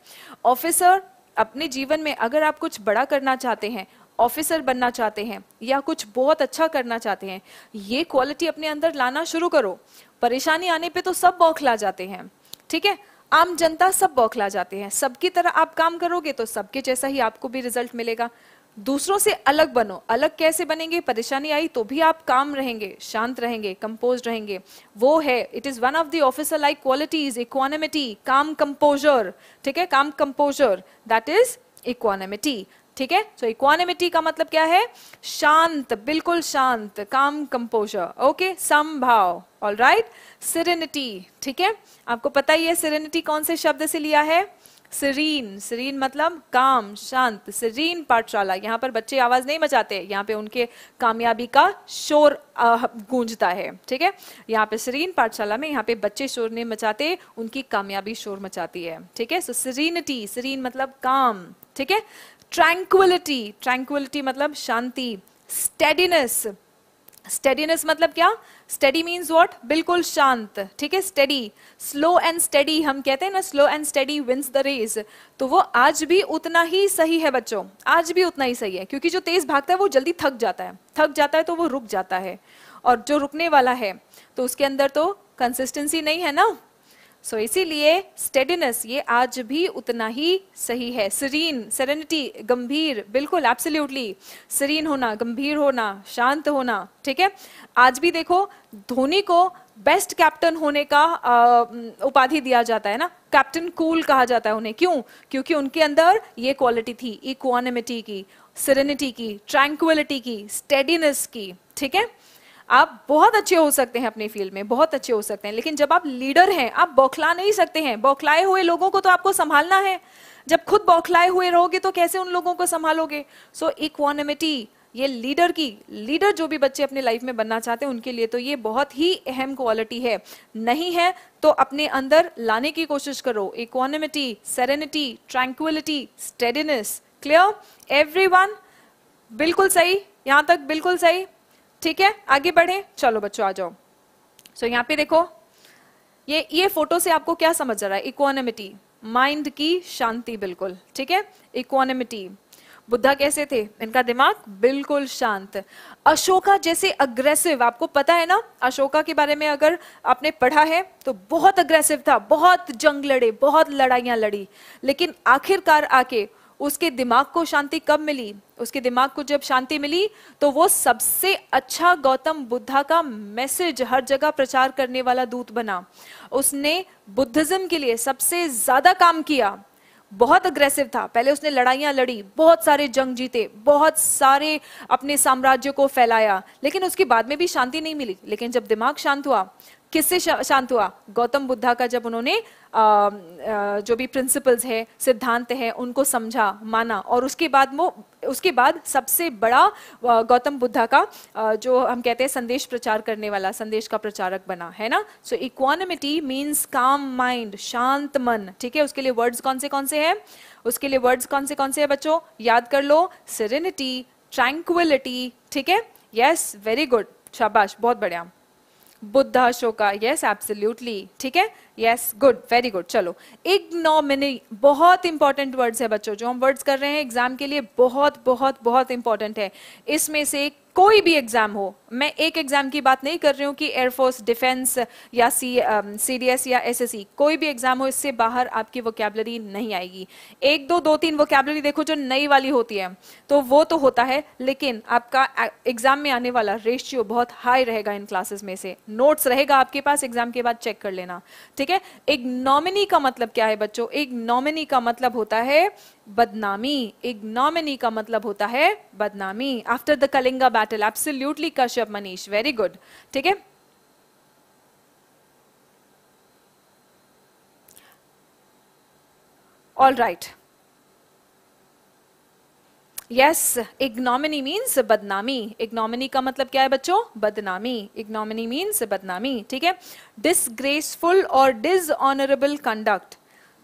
Speaker 1: ऑफिसर अपने जीवन में अगर आप कुछ बड़ा करना चाहते हैं ऑफिसर बनना चाहते हैं या कुछ बहुत अच्छा करना चाहते हैं ये क्वालिटी अपने अंदर लाना शुरू करो परेशानी आने पे तो सब बौखला जाते हैं ठीक है आम जनता सब बौखला जाते हैं सबकी तरह आप काम करोगे तो सबके जैसा ही आपको भी रिजल्ट मिलेगा दूसरों से अलग बनो अलग कैसे बनेंगे परेशानी आई तो भी आप काम रहेंगे शांत रहेंगे कंपोज रहेंगे वो है it is one of the officer like qualities equanimity calm composure ठीक है काम कंपोजर दैट इज इक्वानमिटी ठीक है सो इक्वानिमिटी का मतलब क्या है शांत बिल्कुल शांत काम कंपोजर ओके संभाव ऑल राइट सिरेनिटी ठीक है आपको पता ही है सिरेनिटी कौन से शब्द से लिया है सरीन सरीन मतलब काम शांत सरीन पाठशाला यहाँ पर बच्चे आवाज नहीं मचाते यहाँ पे उनके कामयाबी का शोर गूंजता है ठीक है यहाँ पे सरीन पाठशाला में यहाँ पे बच्चे शोर नहीं मचाते उनकी कामयाबी शोर मचाती है ठीक है सो सरीनिटी सरीन मतलब काम ठीक है ट्रैंक्विलिटी ट्रैंक्विलिटी मतलब शांति स्टेडीनेस स्टेडीनेस मतलब क्या स्टडी मीन्स वॉट बिल्कुल शांत ठीक है स्टडी स्लो एंड स्टडी हम कहते हैं ना slow and steady wins the race तो वो आज भी उतना ही सही है बच्चों आज भी उतना ही सही है क्योंकि जो तेज भागता है वो जल्दी थक जाता है थक जाता है तो वो रुक जाता है और जो रुकने वाला है तो उसके अंदर तो कंसिस्टेंसी नहीं है ना सो so, इसीलिए स्टेडिनेस ये आज भी उतना ही सही है सरीन सेरेनिटी गंभीर बिल्कुल एब्सोल्युटली सरीन होना गंभीर होना शांत होना ठीक है आज भी देखो धोनी को बेस्ट कैप्टन होने का उपाधि दिया जाता है ना कैप्टन कूल cool कहा जाता है उन्हें क्यों क्योंकि उनके अंदर ये क्वालिटी थी इक्वानिमिटी की सरेनिटी की ट्रैंक्विलिटी की स्टेडिनेस की ठीक है आप बहुत अच्छे हो सकते हैं अपने फील्ड में बहुत अच्छे हो सकते हैं लेकिन जब आप लीडर हैं आप बौखला नहीं सकते हैं बौखलाए हुए लोगों को तो आपको संभालना है जब खुद बौखलाए हुए रहोगे तो कैसे उन लोगों को संभालोगे सो इक्वानिटी इक्वानिमिटी ये लीडर की लीडर जो भी बच्चे अपने लाइफ में बनना चाहते हैं उनके लिए तो ये बहुत ही अहम क्वालिटी है नहीं है तो अपने अंदर लाने की कोशिश करो equanimity serenity tranquillity steadiness clear everyone बिल्कुल सही यहां तक बिल्कुल सही ठीक है आगे बढ़े चलो बच्चों आ जाओ सो so, यहाँ पे देखो ये ये फोटो से आपको क्या समझ आ रहा है इकोनमिटी माइंड की शांति बिल्कुल ठीक है इकोनमिटी बुद्धा कैसे थे इनका दिमाग बिल्कुल शांत अशोका जैसे अग्रेसिव आपको पता है ना अशोका के बारे में अगर आपने पढ़ा है तो बहुत अग्रेसिव था बहुत जंग लड़े बहुत लड़ाइयां लड़ी लेकिन आखिरकार आके उसके दिमाग को शांति कब मिली उसके दिमाग को जब शांति मिली तो वो सबसे अच्छा गौतम बुद्धा का मैसेज हर जगह प्रचार करने वाला दूत बना उसने बुद्धिज्म के लिए सबसे ज्यादा काम किया बहुत अग्रेसिव था पहले उसने लड़ाइयां लड़ी बहुत सारे जंग जीते बहुत सारे अपने साम्राज्य को फैलाया लेकिन उसके बाद में भी शांति नहीं मिली लेकिन जब दिमाग शांत हुआ किससे शांत हुआ गौतम बुद्धा का जब उन्होंने जो भी प्रिंसिपल्स है सिद्धांत है उनको समझा माना और उसके बाद वो उसके बाद सबसे बड़ा गौतम बुद्धा का जो हम कहते हैं संदेश प्रचार करने वाला संदेश का प्रचारक बना है ना so equanimity means calm mind शांत मन ठीक है उसके लिए वर्ड्स कौन से कौन से हैं उसके लिए वर्ड्स कौन से कौन से हैं बच्चों याद कर लो सिरिनिटी ट्रैंक्विलिटी ठीक है यस वेरी गुड शाबाश बहुत बढ़िया बुद्धा शोका यस एब्सोल्यूटली ठीक है यस गुड वेरी गुड चलो एक नौ मैंने बहुत इंपॉर्टेंट वर्ड्स है बच्चों जो हम वर्ड्स कर रहे हैं एग्जाम के लिए बहुत बहुत बहुत इंपॉर्टेंट है इसमें से कोई भी एग्जाम हो मैं एक एग्जाम की बात नहीं कर रही हूँ कि एयरफोर्स डिफेंस या सी सी डी एस या एस एस सी कोई भी एग्जाम हो इससे बाहर आपकी वोकेबलरी नहीं आएगी एक दो दो तीन वोकेबलरी देखो जो नई वाली होती है तो वो तो होता है लेकिन आपका एग्जाम में आने वाला रेशियो बहुत हाई रहेगा इन क्लासेस में से नोट्स रहेगा आपके पास एग्जाम के बाद चेक कर लेना ठीक है एक नॉमिनी का मतलब क्या है बच्चों एक नॉमिनी का मतलब होता है बदनामी इग्नोमिनी का मतलब होता है बदनामी after the Kalinga battle absolutely Kashyap Manish very good ठीक है all right yes ignominy means बदनामी इग्नोमिनी का मतलब क्या है बच्चों बदनामी इग्नोमिनी मीन्स बदनामी ठीक है डिसग्रेसफुल और डिसऑनरेबल कंडक्ट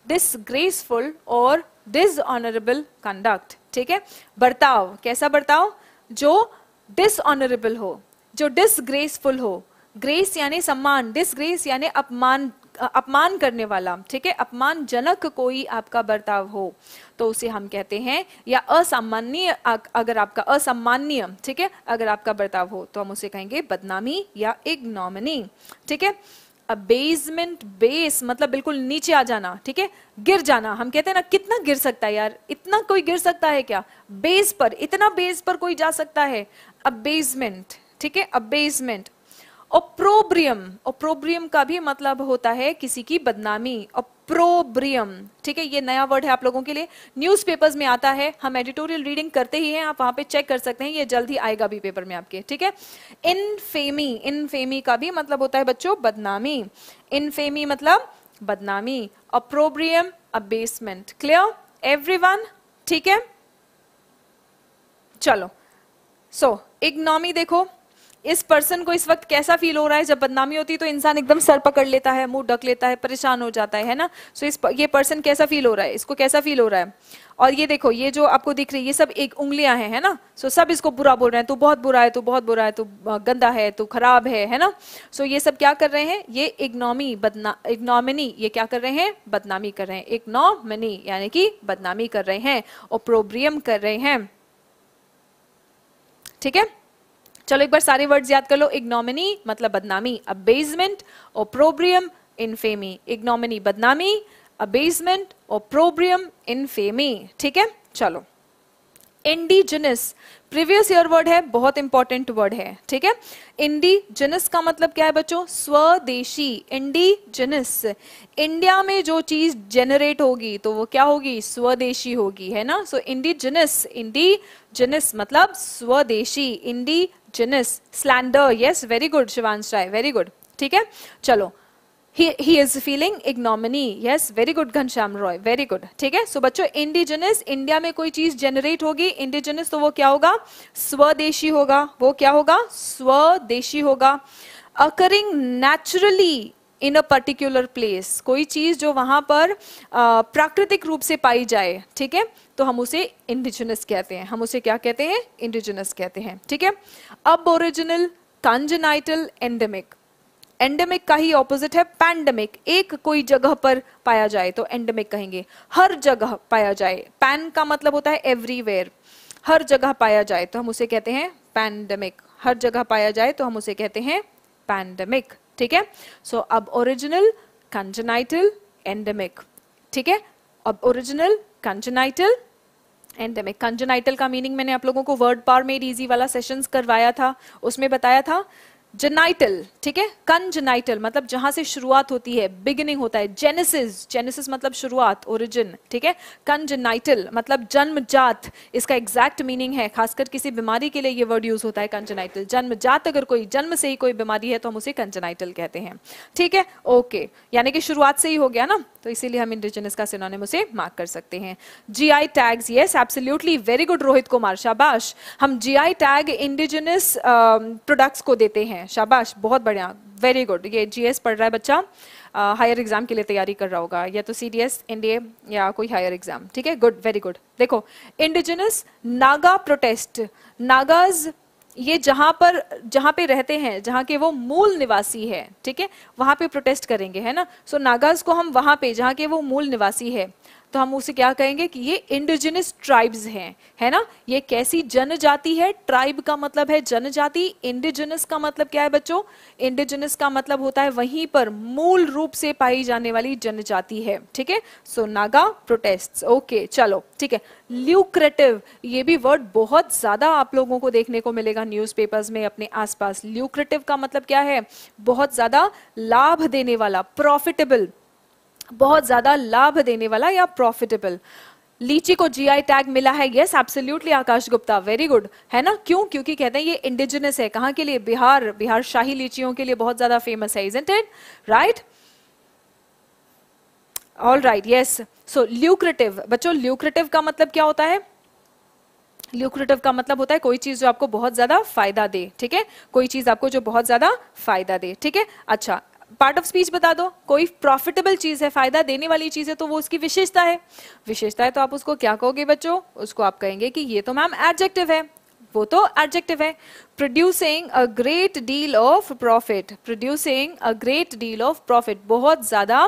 Speaker 1: डिसग्रेसफुल और डिसऑनरेबल कंडक्ट ठीक है बर्ताव कैसा बर्ताव जो डिसऑनरेबल हो जो डिसग्रेसफुल हो ग्रेस यानी सम्मान डिसग्रेस यानी अपमान अपमान करने वाला ठीक है अपमानजनक कोई आपका बर्ताव हो तो उसे हम कहते हैं या असामान्य अगर आपका असामान्य ठीक है अगर आपका बर्ताव हो तो हम उसे कहेंगे बदनामी या इग्नोमनी ठीक है अबेजमेंट बेस मतलब बिल्कुल नीचे आ जाना ठीक है गिर जाना हम कहते हैं ना कितना गिर सकता है यार इतना कोई गिर सकता है क्या बेस पर इतना बेस पर कोई जा सकता है अबेजमेंट ठीक है अबेजमेंट ओप्रोब्रियम ओप्रोब्रियम का भी मतलब होता है किसी की बदनामी ओप्रोब्रियम ठीक है ये नया वर्ड है आप लोगों के लिए न्यूज़पेपर्स में आता है हम एडिटोरियल रीडिंग करते ही हैं आप वहां पे चेक कर सकते हैं ये जल्द ही आएगा भी पेपर में आपके ठीक है इनफेमी इनफेमी का भी मतलब होता है बच्चों बदनामी इनफेमी मतलब बदनामी अप्रोब्रियम अबेसमेंट क्लियर एवरी ठीक है चलो सो so, इग्नोमी देखो इस पर्सन को इस वक्त कैसा फील हो रहा है जब बदनामी होती है तो इंसान एकदम सर पकड़ लेता है मुंह ढक लेता है परेशान हो जाता है है ना सो so, इस ये पर्सन कैसा फील हो रहा है इसको कैसा फील हो रहा है और ये देखो ये जो आपको दिख रही है ये सब एक उंगलियां हैं है ना सो so, सब इसको बुरा बोल रहे हैं तो बहुत बुरा है तो बहुत बुरा है तो गंदा है तो खराब है है ना सो so, ये सब क्या कर रहे हैं ये इग्नोमी बदना इग्नोमिनी ये क्या कर रहे हैं बदनामी कर रहे हैं इग्नोमिनी यानी कि बदनामी कर रहे हैं और प्रोब्रियम कर रहे हैं ठीक है चलो एक बार सारे वर्ड्स याद कर लो इग्नोमिनी मतलब बदनामी अबेजमेंट ओप्रोब्रियम इनफेमी इग्नोमिनी बदनामी अबेजमेंट ओप्रोब्रियम इनफेमी ठीक है चलो इंडीजिनस प्रीवियस ईयर वर्ड है बहुत इंपॉर्टेंट वर्ड है ठीक है इंडीजिनस का मतलब क्या है बच्चों स्वदेशी इंडीजिनस इंडिया में जो चीज जनरेट होगी तो वो क्या होगी स्वदेशी होगी है ना सो इंडीजिनस इंडीजिनस मतलब स्वदेशी indigenous slander yes very good Shivansh Rai very good ठीक है चलो he is feeling ignominy yes very good Ghanshyam Roy very good ठीक है सो बच्चों इंडिजिनस इंडिया में कोई चीज जनरेट होगी इंडिजिनस तो वो क्या होगा स्वदेशी होगा वो क्या होगा स्वदेशी होगा occurring naturally in a particular place कोई चीज जो वहां पर प्राकृतिक रूप से पाई जाए ठीक है तो हम उसे इंडिजिनस कहते हैं हम उसे क्या कहते हैं इंडिजिनस कहते हैं ठीक है अब ओरिजिनल कंजनाइटल एंडेमिक एंडेमिक का ही ऑपोजिट है पैंडेमिक एक कोई जगह पर पाया जाए तो एंडेमिक कहेंगे हर जगह पाया जाए पैन का मतलब होता है एवरीवेयर हर जगह पाया जाए तो हम उसे कहते हैं पैंडेमिक हर जगह पाया जाए तो हम उसे कहते हैं पैंडेमिक ठीक है सो so, अब ओरिजिनल कंजनाइटल एंडेमिक ठीक है अब ओरिजिनल कंजनाइटल एंडेमिक कंजनाइटल का मीनिंग मैंने आप लोगों को वर्ड पार मेड इजी वाला सेशंस करवाया था उसमें बताया था जेनाइटल ठीक है कंजनाइटल मतलब जहां से शुरुआत होती है बिगिनिंग होता है जेनेसिस जेनेसिस मतलब शुरुआत ओरिजिन ठीक है कंजनाइटल मतलब जन्मजात इसका एग्जैक्ट मीनिंग है खासकर किसी बीमारी के लिए ये वर्ड यूज होता है कंजनाइटल जन्मजात अगर कोई जन्म से ही कोई बीमारी है तो हम उसे कंजनाइटल कहते हैं ठीक है ओके यानी कि शुरुआत से ही हो गया ना तो इसीलिए हम इंडिजिनस का सिनोनिम उसे मार्क कर सकते हैं GI tags yes absolutely very good Rohit Kumar शाबाश हम जीआई टैग इंडिजिनस प्रोडक्ट्स को देते हैं शाबाश बहुत बढ़िया वेरी गुड ये जीएस पढ़ रहा है बच्चा हायर uh, एग्जाम के लिए तैयारी कर रहा होगा या तो सी डी एस एनडीए या कोई हायर एग्जाम ठीक है गुड वेरी गुड देखो इंडिजिनस नागा प्रोटेस्ट नागाज ये जहां पर जहां पे रहते हैं जहां के वो मूल निवासी है ठीक है वहां पे प्रोटेस्ट करेंगे है ना सो so, नागाज को हम वहां पे जहां के वो मूल निवासी है तो हम उसे क्या कहेंगे कि ये इंडिजिनस ट्राइब्स हैं है ना ये कैसी जनजाति है ट्राइब का मतलब है जनजाति इंडिजिनस का मतलब क्या है बच्चों इंडिजिनस का मतलब होता है वहीं पर मूल रूप से पाई जाने वाली जनजाति है ठीक है सो नागा प्रोटेस्ट ओके चलो ठीक है ल्यूक्रेटिव ये भी वर्ड बहुत ज्यादा आप लोगों को देखने को मिलेगा न्यूज में अपने आसपास ल्यूक्रेटिव का मतलब क्या है बहुत ज्यादा लाभ देने वाला प्रॉफिटेबल बहुत ज़्यादा लाभ देने वाला या प्रॉफिटेबल लीची को जीआई टैग मिला है yes absolutely Akash Gupta very good है ना क्यों क्योंकि कहते हैं ये इंडिजिनस है कहां के लिए बिहार बिहार शाही लीचियों के लिए बहुत ज्यादा फेमस है isn't it right all right yes so lucrative बच्चों ल्यूक्रेटिव का मतलब क्या होता है ल्यूक्रेटिव का मतलब होता है कोई चीज जो आपको बहुत ज्यादा फायदा दे ठीक है कोई चीज आपको जो बहुत ज्यादा फायदा दे ठीक है अच्छा पार्ट ऑफ स्पीच बता दो कोई प्रॉफिटेबल चीज है फायदा देने वाली चीज है तो वो उसकी विशेषता है विशेषता है तो आप उसको क्या कहोगे बच्चों उसको आप कहेंगे कि ये तो मैम एडजेक्टिव है वो तो एडजेक्टिव है producing a great deal of profit producing a great deal of profit बहुत ज्यादा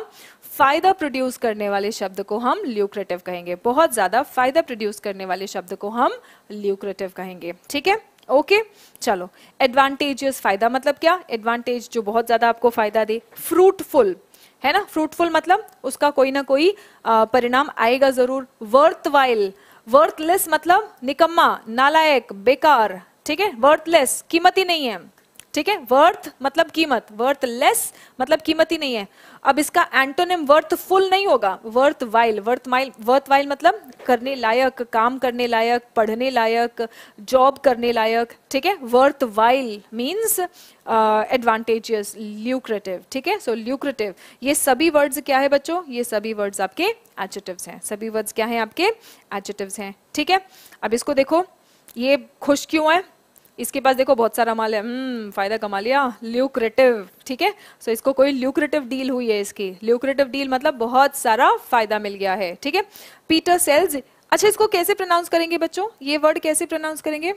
Speaker 1: फायदा प्रोड्यूस करने वाले शब्द को हम ल्यूक्रेटिव कहेंगे बहुत ज्यादा फायदा प्रोड्यूस करने वाले शब्द को हम ल्यूक्रेटिव कहेंगे ठीक है ओके चलो एडवांटेज फायदा मतलब क्या एडवांटेज जो बहुत ज्यादा आपको फायदा दे फ्रूटफुल है ना फ्रूटफुल मतलब उसका कोई ना कोई परिणाम आएगा जरूर वर्थवाइल वर्थलेस मतलब निकम्मा नालायक बेकार ठीक है वर्थलेस कीमती नहीं है ठीक है वर्थ मतलब कीमत वर्थ लेस मतलब कीमत ही नहीं है अब इसका एंटोनिम वर्थ फुल नहीं होगा worth while worth mile worth while मतलब करने लायक काम करने लायक पढ़ने लायक जॉब करने लायक ठीक है worth while means advantageous lucrative ठीक है सो ल्यूक्रेटिव ये सभी वर्ड्स क्या है बच्चों ये सभी वर्ड्स आपके एडजेटिव्स हैं सभी वर्ड्स क्या हैं आपके एडजेटिव्स हैं ठीक है अब इसको देखो ये खुश क्यों है इसके पास देखो बहुत सारा माल है हम्म, फ़ायदा कमा लिया ल्यूक्रेटिव ठीक है सो इसको कोई ल्यूक्रेटिव डील हुई है इसकी ल्यूक्रेटिव डील मतलब बहुत सारा फ़ायदा मिल गया है ठीक है पीटर सेल्स अच्छा इसको कैसे प्रोनाउंस करेंगे बच्चों ये वर्ड कैसे प्रोनाउंस करेंगे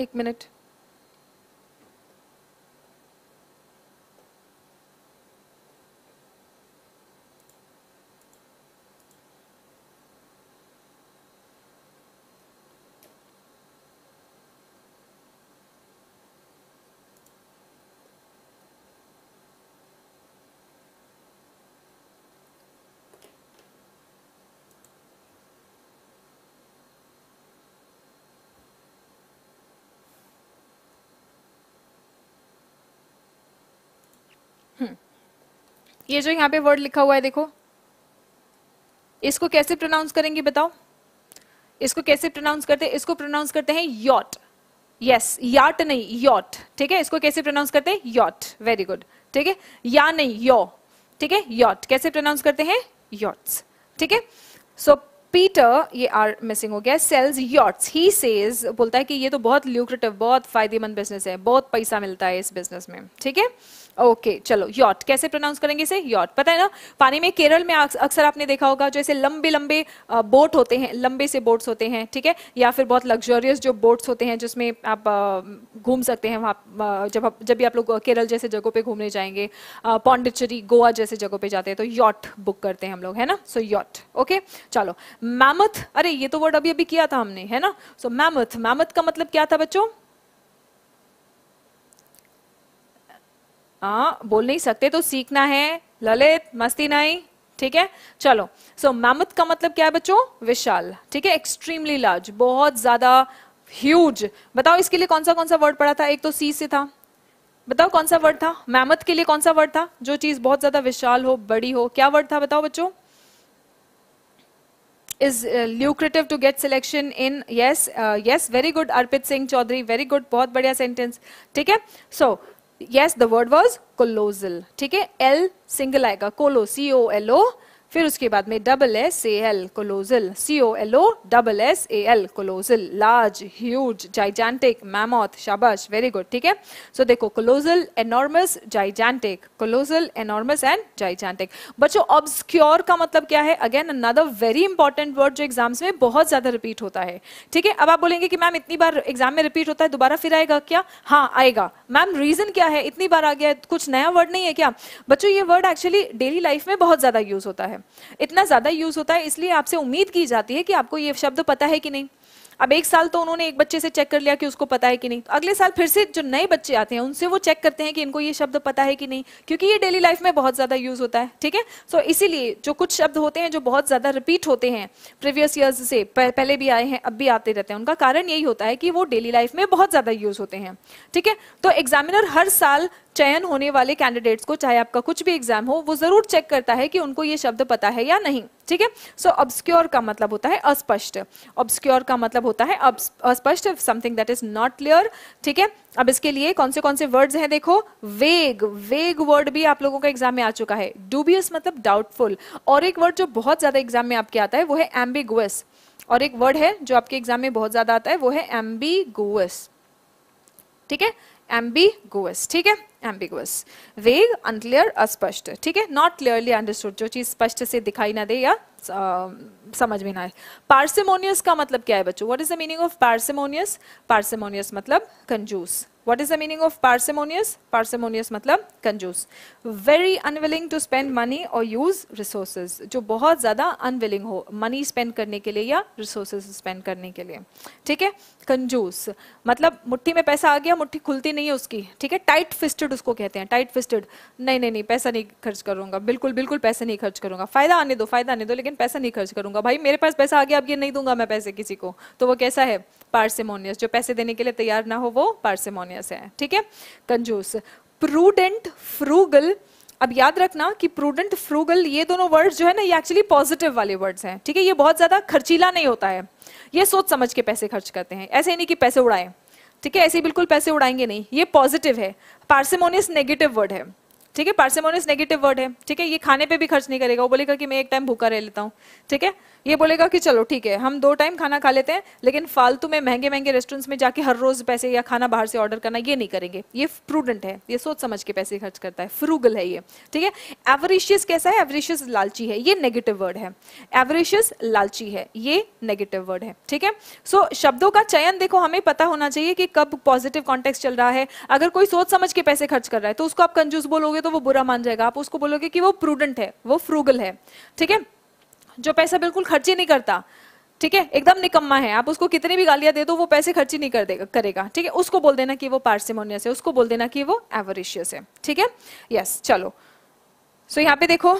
Speaker 1: एक मिनट ये जो यहाँ पे वर्ड लिखा हुआ है देखो इसको कैसे प्रोनाउंस करेंगे बताओ इसको कैसे प्रोनाउंस करते हैं इसको प्रोनाउंस करते हैं यॉट यस याट नहीं यॉट ठीक है इसको कैसे प्रोनाउंस करते हैं यॉट वेरी गुड ठीक है या नहीं यो ठीक है यॉट कैसे प्रोनाउंस करते हैं यॉट्स ठीक है सो पीटर ये आर मिसिंग हो गया सेल्स यॉट्स ही सेज बोलता है कि ये तो बहुत ल्यूक्रेटिव बहुत फायदेमंद बिजनेस है बहुत पैसा मिलता है इस बिजनेस में ठीक है ओके चलो यॉट कैसे प्रोनाउंस करेंगे इसे यॉट पता है ना पानी में केरल में अक्सर आपने देखा होगा जो ऐसे लंबे लंबे बोट होते हैं लंबे से बोट्स होते हैं ठीक है या फिर बहुत लग्जोरियस जो बोट्स होते हैं जिसमें आप घूम सकते हैं वहाँ जब आप जब भी आप लोग केरल जैसे जगहों पे घूमने जाएंगे पौंडिचेरी गोवा जैसे जगहों पे जाते हैं तो यॉट बुक करते हैं हम लोग है ना सो यॉट ओके चलो मैमथ अरे ये तो वर्ड अभी अभी किया था हमने है ना सो मैमथ मैमथ का मतलब क्या था बच्चों आ, हाँ, बोल नहीं सकते तो सीखना है ललित मस्ती नहीं ठीक है चलो सो so, मैमथ का मतलब क्या है बच्चों विशाल ठीक है एक्सट्रीमली लार्ज बहुत ज्यादा ह्यूज बताओ इसके लिए कौन सा कौन सा वर्ड पड़ा था एक तो सी से था बताओ कौन सा वर्ड था मैमथ के लिए कौन सा वर्ड था जो चीज बहुत ज्यादा विशाल हो बड़ी हो क्या वर्ड था बताओ बच्चों is lucrative to get selection in yes yes very good Arpit Singh Chaudhary very good बहुत बढ़िया सेंटेंस ठीक है so yes the word was colossal ठीक है एल सिंगल आएगा कोलो सी ओ एल ओ फिर उसके बाद में double S A L colossal C O L O double S A L colossal large huge gigantic mammoth शाबाश वेरी गुड ठीक है सो देखो colossal enormous gigantic colossal enormous and gigantic बच्चों ऑब्सक्योर का मतलब क्या है again another very important word जो एग्जाम्स में बहुत ज्यादा रिपीट होता है ठीक है अब आप बोलेंगे कि मैम इतनी बार एग्जाम में रिपीट होता है दोबारा फिर आएगा क्या हाँ आएगा मैम रीजन क्या है इतनी बार आ गया कुछ नया वर्ड नहीं है क्या बच्चों ये वर्ड एक्चुअली डेली लाइफ में बहुत ज्यादा यूज होता है इतना ज़्यादा यूज़ होता है इसलिए आपसे उम्मीद की जाती है कि आपको ये शब्द पता है कि नहीं अब एक साल तो उन्होंने एक बच्चे से चेक कर लिया कि उसको पता है कि नहीं तो अगले साल फिर से जो नए बच्चे आते हैं उनसे वो चेक करते हैं कि इनको ये शब्द पता है कि नहीं क्योंकि ये डेली लाइफ में बहुत ज़्यादा यूज़ होता है ठीक है सो इसीलिए जो कुछ शब्द होते हैं जो बहुत ज़्यादा रिपीट होते हैं प्रीवियस ईयर्स से पहले भी आए हैं अब भी आते रहते हैं उनका कारण यही होता है कि वो डेली लाइफ में बहुत ज़्यादा यूज़ होते हैं ठीक है तो एग्जामिनर हर साल चयन होने वाले कैंडिडेट्स को चाहे आपका कुछ भी एग्जाम हो वो ज़रूर चेक करता है कि उनको ये शब्द पता है या नहीं ठीक है सो ऑब्सक्योर का मतलब होता है अस्पष्ट ऑब्सक्योर का मतलब होता है अस्पष्ट something that is not clear ठीक है अब इसके लिए कौन से कौन से वर्ड्स हैं देखो वेग वेग वर्ड भी आप लोगों का एग्जाम में आ चुका है डूबियस मतलब डाउटफुल और एक वर्ड जो बहुत ज्यादा एग्जाम में आपके आता है वो है एम्बिगुअस और एक वर्ड है जो आपके एग्जाम में बहुत ज्यादा आता है वो है एम्बिगुअस ठीक है एम्बिगुअस ठीक है एम्बिगुअस वेग अनक्लियर अस्पष्ट ठीक है नॉट क्लियरली अंडरस्टूड जो चीज स्पष्ट से दिखाई ना दे या समझ में ना आए पार्सिमोनियस का मतलब क्या है बच्चों what is the meaning of parsimonious parsimonious मतलब कंजूस what is the meaning of parsimonious parsimonious मतलब कंजूस very unwilling to spend money और यूज रिसोर्सेज जो बहुत ज़्यादा अनविलिंग हो मनी स्पेंड करने के लिए या रिसोर्सेज स्पेंड करने के लिए ठीक है कंजूस मतलब मुट्ठी में पैसा आ गया मुट्ठी खुलती नहीं है उसकी ठीक है टाइट फिस्टेड उसको कहते हैं टाइट फिस्टेड नहीं नहीं नहीं पैसा नहीं खर्च करूंगा बिल्कुल बिल्कुल पैसा नहीं खर्च करूंगा फ़ायदा आने दो फ़ायदा आने दो लेकिन पैसा नहीं खर्च करूंगा दूंगा भाई मेरे पास पैसा आ गया अब ये नहीं दूंगा मैं पैसे किसी को तो वो कैसा है पार्सिमोनियस जो पैसे देने के लिए तैयार ना हो वो पार्सिमोनियस है ठीक है कंजूस प्रूडेंट फ्रूगल अब याद रखना कि प्रूडेंट फ्रूगल ये दोनों वर्ड्स जो है ना ये एक्चुअली पॉजिटिव वाले वर्ड्स हैं ठीक है ये बहुत ज़्यादा खर्चीला नहीं होता है ये सोच समझ के पैसे खर्च करते हैं ऐसे ही नहीं कि पैसे उड़ाएं ठीक है ऐसे बिल्कुल पैसे उड़ाएंगे नहीं ये पॉजिटिव है पार्सिमोनियस नेगेटिव वर्ड है ठीक है पार्सिमोनियस नेगेटिव वर्ड है ठीक है ये खाने पे भी खर्च नहीं करेगा वो बोलेगा कि मैं एक टाइम भूखा रह लेता हूँ ठीक है ये बोलेगा कि चलो ठीक है हम दो टाइम खाना खा लेते हैं लेकिन फालतू में महंगे महंगे रेस्टोरेंट्स में जाके हर रोज पैसे या खाना बाहर से ऑर्डर करना ये नहीं करेंगे ये प्रूडेंट है ये सोच समझ के पैसे खर्च करता है फ्रूगल है ये ठीक है एवरेशियस कैसा है एवरेशियस लालची है ये नेगेटिव वर्ड है एवरेशियस लालची है ये नेगेटिव वर्ड है ठीक है सो शब्दों का चयन देखो हमें पता होना चाहिए कि कब पॉजिटिव कॉन्टेक्स्ट चल रहा है अगर कोई सोच समझ के पैसे खर्च कर रहा है तो उसको आप कंजूस बोलोगे तो वो बुरा मान जाएगा आप उसको बोलोगे कि वो प्रूडेंट है वो फ्रूगल है ठीक है जो पैसा बिल्कुल खर्च ही नहीं करता ठीक है एकदम निकम्मा है आप उसको कितनी भी गालियां दे दो वो पैसे खर्च ही नहीं कर देगा करेगा ठीक है उसको बोल देना कि वो पार्सिमोनियस है उसको बोल देना कि वो एवरिशियस है ठीक है यस चलो सो so, यहाँ पे देखो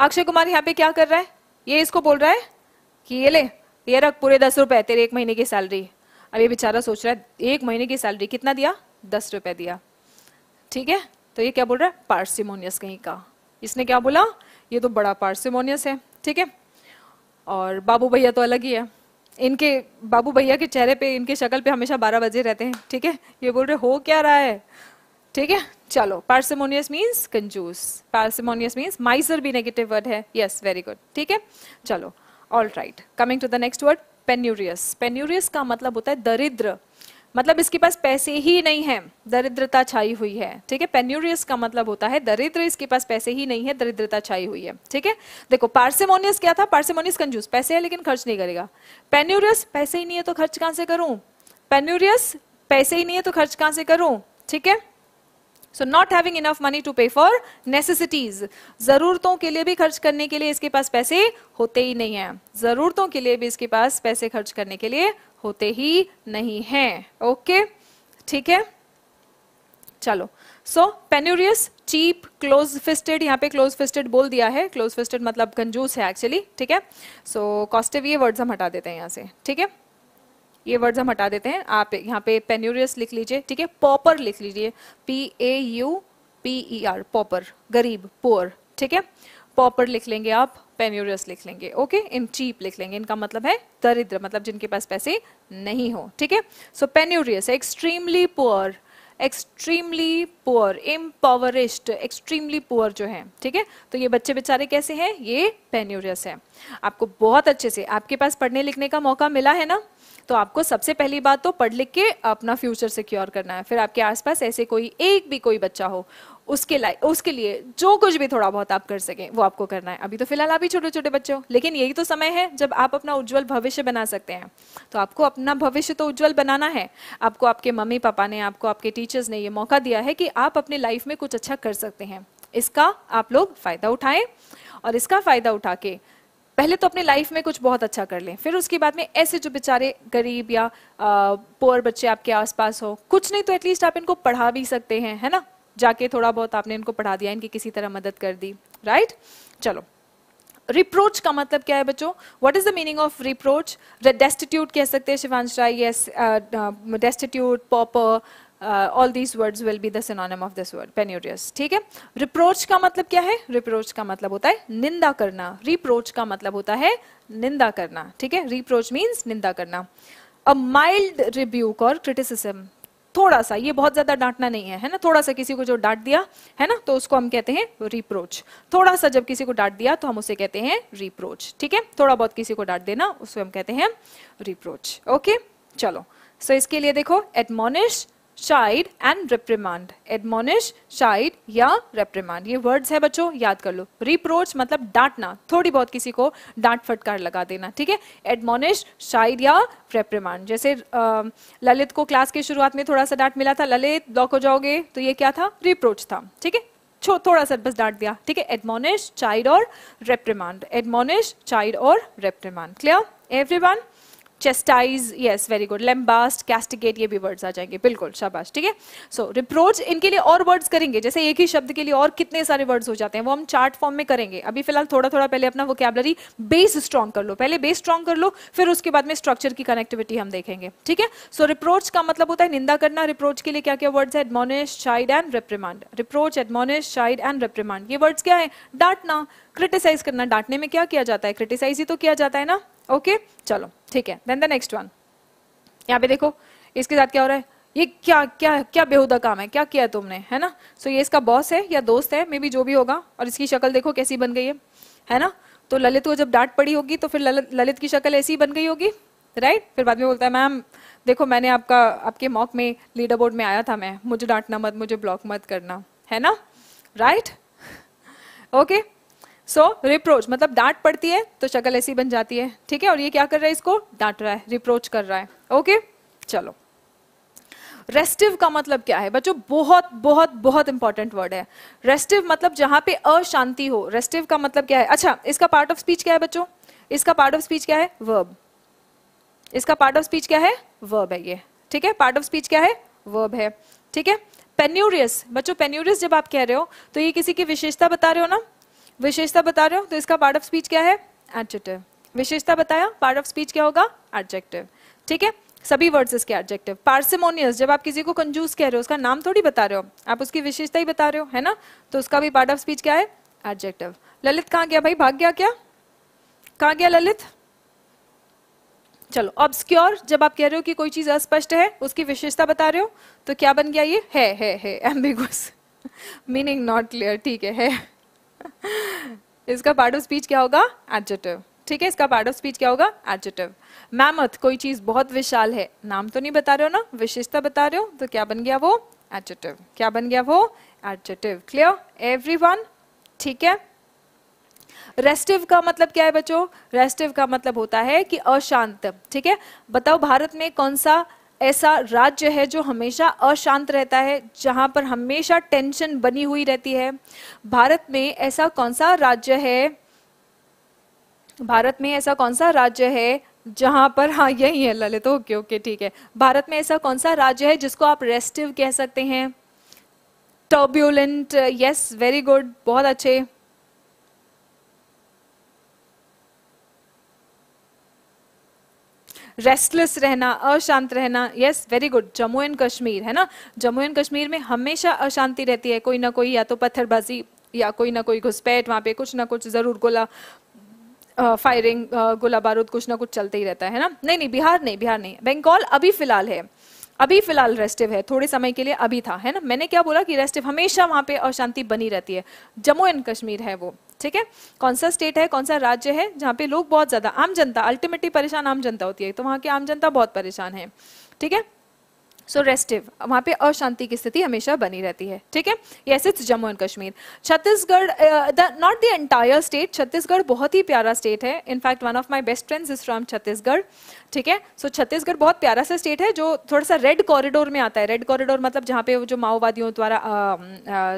Speaker 1: अक्षय कुमार यहाँ पे क्या कर रहा है ये इसको बोल रहा है कि ये ले ये रख पूरे दस रुपए तेरे एक महीने की सैलरी अब ये बेचारा सोच रहा है एक महीने की सैलरी कितना दिया दस रुपए दिया ठीक है तो ये क्या बोल रहा है पार्सिमोनियस कहीं का इसने क्या बोला ये तो बड़ा पार्सिमोनियस है ठीक है और बाबू भैया तो अलग ही है इनके बाबू भैया के चेहरे पे इनके शक्ल पे हमेशा बारह बजे रहते हैं ठीक है ये बोल रहे हो क्या रहा है ठीक है चलो पार्सिमोनियस मीन्स कंजूस पार्सिमोनियस मीन्स माइजर भी नेगेटिव वर्ड है यस वेरी गुड ठीक है चलो all right coming to the next word penurious penurious का मतलब होता है दरिद्र मतलब इसके पास पैसे ही नहीं है दरिद्रता छाई हुई है ठीक है पेन्यूरियस का मतलब होता है दरिद्र इसके पास पैसे ही नहीं है दरिद्रता छाई हुई है ठीक है देखो पार्सिमोनियस क्या था पार्सिमोनियस कंजूस पैसे है लेकिन खर्च नहीं करेगा पेन्यूरियस पैसे ही नहीं है तो खर्च कहां से करूं पेन्यूरियस पैसे ही नहीं है तो खर्च कहां से करूं ठीक है so not having enough money to pay for necessities जरूरतों के लिए भी खर्च करने के लिए इसके पास पैसे होते ही नहीं है जरूरतों के लिए भी इसके पास पैसे खर्च करने के लिए होते ही नहीं है ओके ठीक है चलो so penurious cheap close fisted यहाँ पे क्लोज फिस्टेड बोल दिया है क्लोज फिस्टेड मतलब कंजूस है एक्चुअली ठीक है सो कॉस्टिव ये वर्ड्स हम हटा देते हैं यहाँ से ठीक है ये वर्ड्स हम हटा देते हैं आप यहाँ पे पेन्यूरियस लिख लीजिए ठीक है पॉपर लिख लीजिए P A U P E R pauper गरीब पोअर ठीक है पॉपर लिख लेंगे आप पेन्यूरियस लिख लेंगे ओके इन चीप लिख लेंगे इनका मतलब है दरिद्र मतलब जिनके पास पैसे नहीं हो ठीक है so penurious extremely poor extremely poor impoverished extremely poor जो है ठीक है तो ये बच्चे बेचारे कैसे हैं ये पेन्यूरियस है आपको बहुत अच्छे से आपके पास पढ़ने लिखने का मौका मिला है ना तो आपको सबसे पहली बात तो पढ़ लिख के अपना फ्यूचर सिक्योर करना है फिर आपके आसपास ऐसे कोई एक भी कोई बच्चा हो उसके लाइ उसके लिए जो कुछ भी थोड़ा बहुत आप कर सकें वो आपको करना है अभी तो फिलहाल आप ही छोटे छोटे बच्चे हो लेकिन यही तो समय है जब आप अपना उज्जवल भविष्य बना सकते हैं तो आपको अपना भविष्य तो उज्जवल बनाना है आपको आपके मम्मी पापा ने आपको आपके टीचर्स ने ये मौका दिया है कि आप अपने लाइफ में कुछ अच्छा कर सकते हैं इसका आप लोग फ़ायदा उठाएं और इसका फ़ायदा उठा के पहले तो अपने लाइफ में कुछ बहुत अच्छा कर लें फिर उसके बाद में ऐसे जो बेचारे गरीब या पुअर बच्चे आपके आसपास हो कुछ नहीं तो एटलीस्ट आप इनको पढ़ा भी सकते हैं है ना जाके थोड़ा बहुत आपने इनको पढ़ा दिया इनकी किसी तरह मदद कर दी राइट चलो रिप्रोच का मतलब क्या है बच्चों what is the meaning of reproach destitute कह सकते हैं Shivansh Rai yes destitute pauper all these words will be the of this word penurious ठीक है रिप्रोच का मतलब क्या है रिप्रोच का मतलब होता है निंदा करना रिप्रोच का मतलब होता है निंदा करना ठीक है रिप्रोच मीन्स निंदा करना अ माइल्ड रिब्यूक और क्रिटिसिज्म थोड़ा सा ये बहुत ज्यादा डांटना नहीं है है ना थोड़ा सा किसी को जो डांट दिया है ना तो उसको हम कहते हैं रिप्रोच थोड़ा सा जब किसी को डांट दिया तो हम उसे कहते हैं रिप्रोच ठीक है थोड़ा बहुत किसी को डांट देना उसको हम कहते हैं रिप्रोच ओके चलो सो so, इसके लिए देखो admonish chide and reprimand admonish chide या रेप्रिमांड ये वर्ड्स है बच्चों याद कर लो रिप्रोच मतलब डांटना थोड़ी बहुत किसी को डांट फटकार लगा देना ठीक है एडमोनिश शाइड या रेप्रिमांड जैसे आ, ललित को क्लास की शुरुआत में थोड़ा सा डांट मिला था ललित ब्लॉक हो जाओगे तो ये क्या था रिप्रोच था ठीक है छो थोड़ा सा बस डांट दिया ठीक है एडमोनिश चाइड और रेप्रिमांड एडमोनिश चाइड और reprimand clear everyone chastise yes very good lambast castigate ये भी वर्ड्स आ जाएंगे बिल्कुल शाबाश ठीक है सो रिप्रोच इनके लिए और वर्ड्स करेंगे जैसे एक ही शब्द के लिए और कितने सारे वर्ड्स हो जाते हैं वो हम चार्ट फॉर्म में करेंगे अभी फिलहाल थोड़ा थोड़ा पहले अपना वोकेबलरी बेस स्ट्रॉन्ग कर लो पहले बेस स्ट्रॉन्ग कर लो फिर उसके बाद में स्ट्रक्चर की कनेक्टिविटी हम देखेंगे ठीक है सो रिप्रोच का मतलब होता है निंदा करना रिप्रोच के लिए क्या क्या वर्ड्स है admonish chide and reprimand reproach admonish chide and reprimand ये वर्ड्स क्या है डांटना क्रिटिसाइज करना डांटने में क्या किया जाता है क्रिटिसाइज ही तो किया जाता है ना ओके चलो ठीक है देन द नेक्स्ट वन यहाँ पे देखो इसके साथ क्या हो रहा है ये क्या क्या क्या बेहूदा काम है क्या किया तुमने है ना सो so, ये इसका बॉस है या दोस्त है मे बी जो भी होगा और इसकी शक्ल देखो कैसी बन गई है है ना तो ललित को जब डांट पड़ी होगी तो फिर ललित ललित की शक्ल ऐसी बन गई होगी राइट फिर बाद में बोलता है मैम देखो मैंने आपका आपके मॉक में लीडर बोर्ड में आया था मैं मुझे डांटना मत मुझे ब्लॉक मत करना है ना right okay [LAUGHS] okay? So so, reproach मतलब डांट पड़ती है तो शक्ल ऐसी बन जाती है ठीक है और ये क्या कर रहा है इसको डांट रहा है रिप्रोच कर रहा है ओके चलो रेस्टिव का मतलब क्या है बच्चों बहुत बहुत बहुत इंपॉर्टेंट वर्ड है रेस्टिव मतलब जहां पे अशांति हो रेस्टिव का मतलब क्या है अच्छा इसका पार्ट ऑफ स्पीच क्या है बच्चों इसका पार्ट ऑफ स्पीच क्या है वर्ब इसका पार्ट ऑफ स्पीच क्या है वर्ब है ये ठीक है पार्ट ऑफ स्पीच क्या है वर्ब है ठीक है पेन्यूरियस बच्चों पेन्यूरियस जब आप कह रहे हो तो ये किसी की विशेषता बता रहे हो ना विशेषता बता रहे हो तो इसका पार्ट ऑफ स्पीच क्या है एडजेक्टिव विशेषता बताया पार्ट ऑफ स्पीच क्या होगा एडजेक्टिव ठीक है सभी वर्ड्स इसके एडजेक्टिव पार्सिमोनियस जब आप किसी को कंजूस कह रहे हो उसका नाम थोड़ी बता रहे हो आप उसकी विशेषता ही बता रहे हो है ना तो उसका भी पार्ट ऑफ स्पीच क्या है एडजेक्टिव ललित कहाँ गया भाई भाग गया क्या कहाँ गया ललित चलो ऑब्सक्योर जब आप कह रहे हो कि कोई चीज अस्पष्ट है उसकी विशेषता बता रहे हो तो क्या बन गया ये है है है एम्बिगुअस मीनिंग नॉट क्लियर ठीक है है [LAUGHS] इसका पार्ट ऑफ स्पीच क्या होगा एडजेटिव ठीक है इसका पार्ट ऑफ स्पीच क्या होगा एडजेटिव मैमथ कोई चीज बहुत विशाल है नाम तो नहीं बता रहे हो ना विशेषता बता रहे हो तो क्या बन गया वो एडजेटिव क्या बन गया वो एडजेटिव क्लियर एवरीवन ठीक है रेस्टिव का मतलब क्या है बच्चों रेस्टिव का मतलब होता है कि अशांत ठीक है बताओ भारत में कौन सा ऐसा राज्य है जो हमेशा अशांत रहता है जहाँ पर हमेशा टेंशन बनी हुई रहती है भारत में ऐसा कौन सा राज्य है भारत में ऐसा कौन सा राज्य है जहाँ पर हाँ यही है ललित ओके ओके ठीक है भारत में ऐसा कौन सा राज्य है जिसको आप रेस्टिव कह सकते हैं टर्ब्यूलेंट यस वेरी गुड बहुत अच्छे रेस्टलेस रहना अशांत रहना yes very good Jammu and Kashmir है ना जम्मू एंड कश्मीर में हमेशा अशांति रहती है कोई ना कोई या तो पत्थरबाजी या कोई ना कोई घुसपैठ वहाँ पे कुछ ना कुछ ज़रूर गोला फायरिंग गोला बारूद कुछ ना कुछ चलते ही रहता है ना नहीं नहीं बिहार नहीं बिहार नहीं बंगाल अभी फिलहाल है अभी फिलहाल रेस्टिव है थोड़े समय के लिए अभी था है ना मैंने क्या बोला कि रेस्टिव हमेशा वहाँ पे अशांति बनी रहती है जम्मू एंड कश्मीर है वो ठीक है कौन सा स्टेट है कौन सा राज्य है जहाँ पे लोग बहुत ज़्यादा आम जनता अल्टीमेटली परेशान आम जनता होती है तो वहाँ की आम जनता बहुत परेशान है ठीक है सो रेस्टिव वहाँ पे अशांति की स्थिति हमेशा बनी रहती है ठीक है yes it's Jammu and Kashmir Chhattisgarh not the entire state Chhattisgarh बहुत ही प्यारा स्टेट है in fact one of my best friends is from Chhattisgarh ठीक है सो छत्तीसगढ़ बहुत प्यारा सा स्टेट है जो थोड़ा सा रेड कॉरिडोर में आता है रेड कॉरिडोर मतलब जहाँ पे जो माओवादियों द्वारा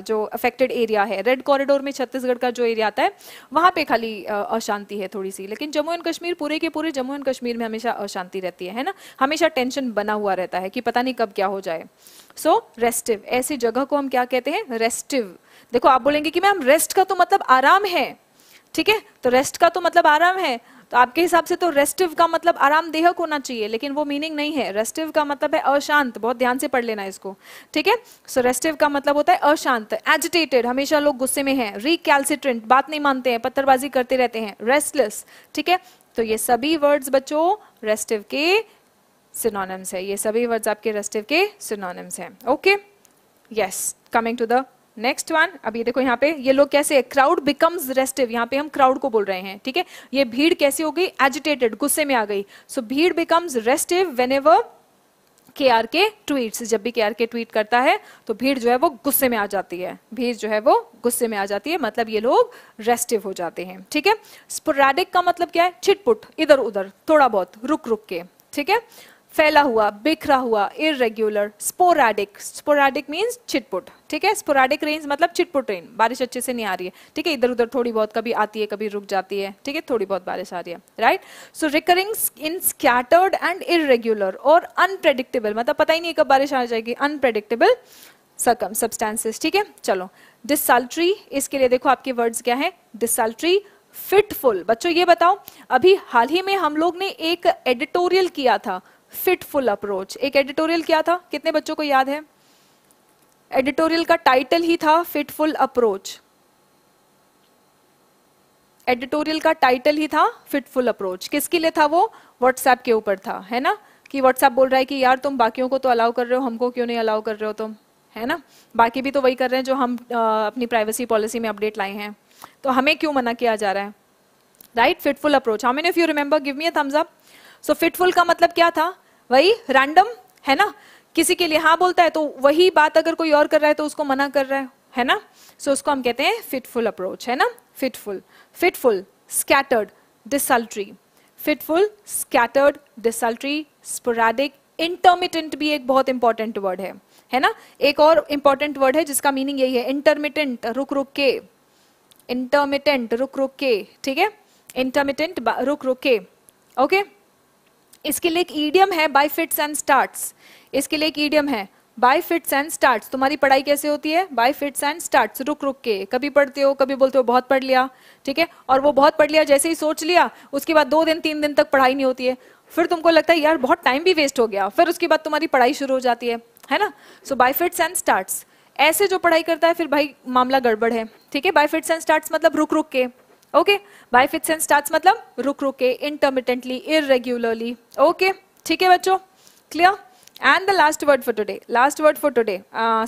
Speaker 1: जो अफेक्टेड एरिया है रेड कॉरिडोर में छत्तीसगढ़ का जो एरिया आता है वहाँ पे खाली अशांति है थोड़ी सी लेकिन जम्मू एंड कश्मीर पूरे के पूरे जम्मू एंड कश्मीर में हमेशा अशांति रहती है है ना हमेशा टेंशन बना हुआ रहता है कि पता नहीं कब क्या हो जाए सो so, रेस्टिव ऐसी जगह को हम क्या कहते हैं रेस्टिव देखो आप बोलेंगे कि मैम रेस्ट का तो मतलब आराम है ठीक है तो रेस्ट का तो मतलब आराम है तो आपके हिसाब से तो रेस्टिव का मतलब आरामदेहक होना चाहिए लेकिन वो मीनिंग नहीं है रेस्टिव का मतलब है अशांत बहुत ध्यान से पढ़ लेना इसको ठीक है सो रेस्टिव का मतलब होता है अशांत एजिटेटेड हमेशा लोग गुस्से में है रिकैल्सिट्रेंट बात नहीं मानते हैं पत्थरबाजी करते रहते हैं रेस्टलेस ठीक है तो ये सभी वर्ड्स बच्चों रेस्टिव के सिनोनिम्स है ये सभी वर्ड्स आपके रेस्टिव के सिनोनिम्स हैं okay yes coming to the next one अब ये देखो यहाँ पे ये लोग कैसे क्राउड बिकम्स रेस्टिव यहाँ पे हम क्राउड को बोल रहे हैं ठीक है ये भीड़ कैसी हो गई एजिटेटेड गुस्से में आ गई सो so, भीड़ becomes restive whenever K R K tweet जब भी के आर के ट्वीट करता है तो भीड़ जो है वो गुस्से में आ जाती है भीड़ जो है वो गुस्से में आ जाती है मतलब ये लोग रेस्टिव हो जाते हैं ठीक है स्पोराडिक का मतलब क्या है छिटपुट इधर उधर थोड़ा बहुत रुक रुक के ठीक है फैला हुआ बिखरा हुआ इरेग्युलर स्पोराडिक स्पोराडिक मीन्स छिटपुट ठीक है स्पोराडिक रेंज मतलब छिटपुट रेन बारिश अच्छे से नहीं आ रही है ठीक है इधर उधर थोड़ी बहुत कभी आती है कभी रुक जाती है ठीक है थोड़ी बहुत बारिश आ रही है right so recurring in scattered and irregular और अनप्रेडिक्टेबल मतलब पता ही नहीं कब बारिश आ जाएगी अनप्रेडिक्टेबल सकम सब्सटेंसेस ठीक है चलो डिसल्ट्री इसके लिए देखो आपके वर्ड्स क्या है डिसल्ट्री फिटफुल बच्चों ये बताओ अभी हाल ही में हम लोग ने एक एडिटोरियल किया था फिटफुल अप्रोच एक एडिटोरियल क्या था कितने बच्चों को याद है एडिटोरियल का टाइटल ही था फिटफुल अप्रोच एडिटोरियल का टाइटल ही था फिटफुल अप्रोच किसके लिए था वो व्हाट्सएप के ऊपर था है ना कि व्हाट्सएप बोल रहा है कि यार तुम बाकियों को तो अलाउ कर रहे हो हमको क्यों नहीं अलाउ कर रहे हो तुम है ना बाकी भी तो वही कर रहे हैं जो हम आ, अपनी प्राइवेसी पॉलिसी में अपडेट लाए हैं तो हमें क्यों मना किया जा रहा है right fitful approach how many of you remember give me a thumbs up so fitful का मतलब क्या था वही रैंडम है ना किसी के लिए हाँ बोलता है तो वही बात अगर कोई और कर रहा है तो उसको मना कर रहा है है ना सो so, उसको हम कहते हैं फिटफुल अप्रोच है ना fitful fitful scattered desultory fitful scattered desultory sporadic intermittent भी एक बहुत इंपॉर्टेंट वर्ड है है ना एक और इंपॉर्टेंट वर्ड है जिसका मीनिंग यही है इंटरमिटेंट रुक रुक के इंटरमिटेंट रुक रुक के ठीक है इंटरमिटेंट रुक रुक के ओके okay? इसके लिए एक ईडियम है बाय फिट्स एंड स्टार्ट्स इसके लिए एक ईडियम है बाय फिट्स एंड स्टार्ट्स तुम्हारी पढ़ाई कैसे होती है बाय फिट्स एंड स्टार्ट्स रुक रुक के कभी पढ़ते हो कभी बोलते हो बहुत पढ़ लिया ठीक है और वो बहुत पढ़ लिया जैसे ही सोच लिया उसके बाद दो दिन तीन दिन तक पढ़ाई नहीं होती है फिर तुमको लगता है यार बहुत टाइम भी वेस्ट हो गया फिर उसके बाद तुम्हारी पढ़ाई शुरू हो जाती है है ना so by fits and starts ऐसे जो पढ़ाई करता है फिर भाई मामला गड़बड़ है ठीक है बाय फिट्स एंड स्टार्ट्स मतलब रुक रुक के okay by fits and start मतलब रुक रुक के इंटरमीडियंटली इरेग्युलरली ओके ठीक है बच्चों clear and the last word for today last word for today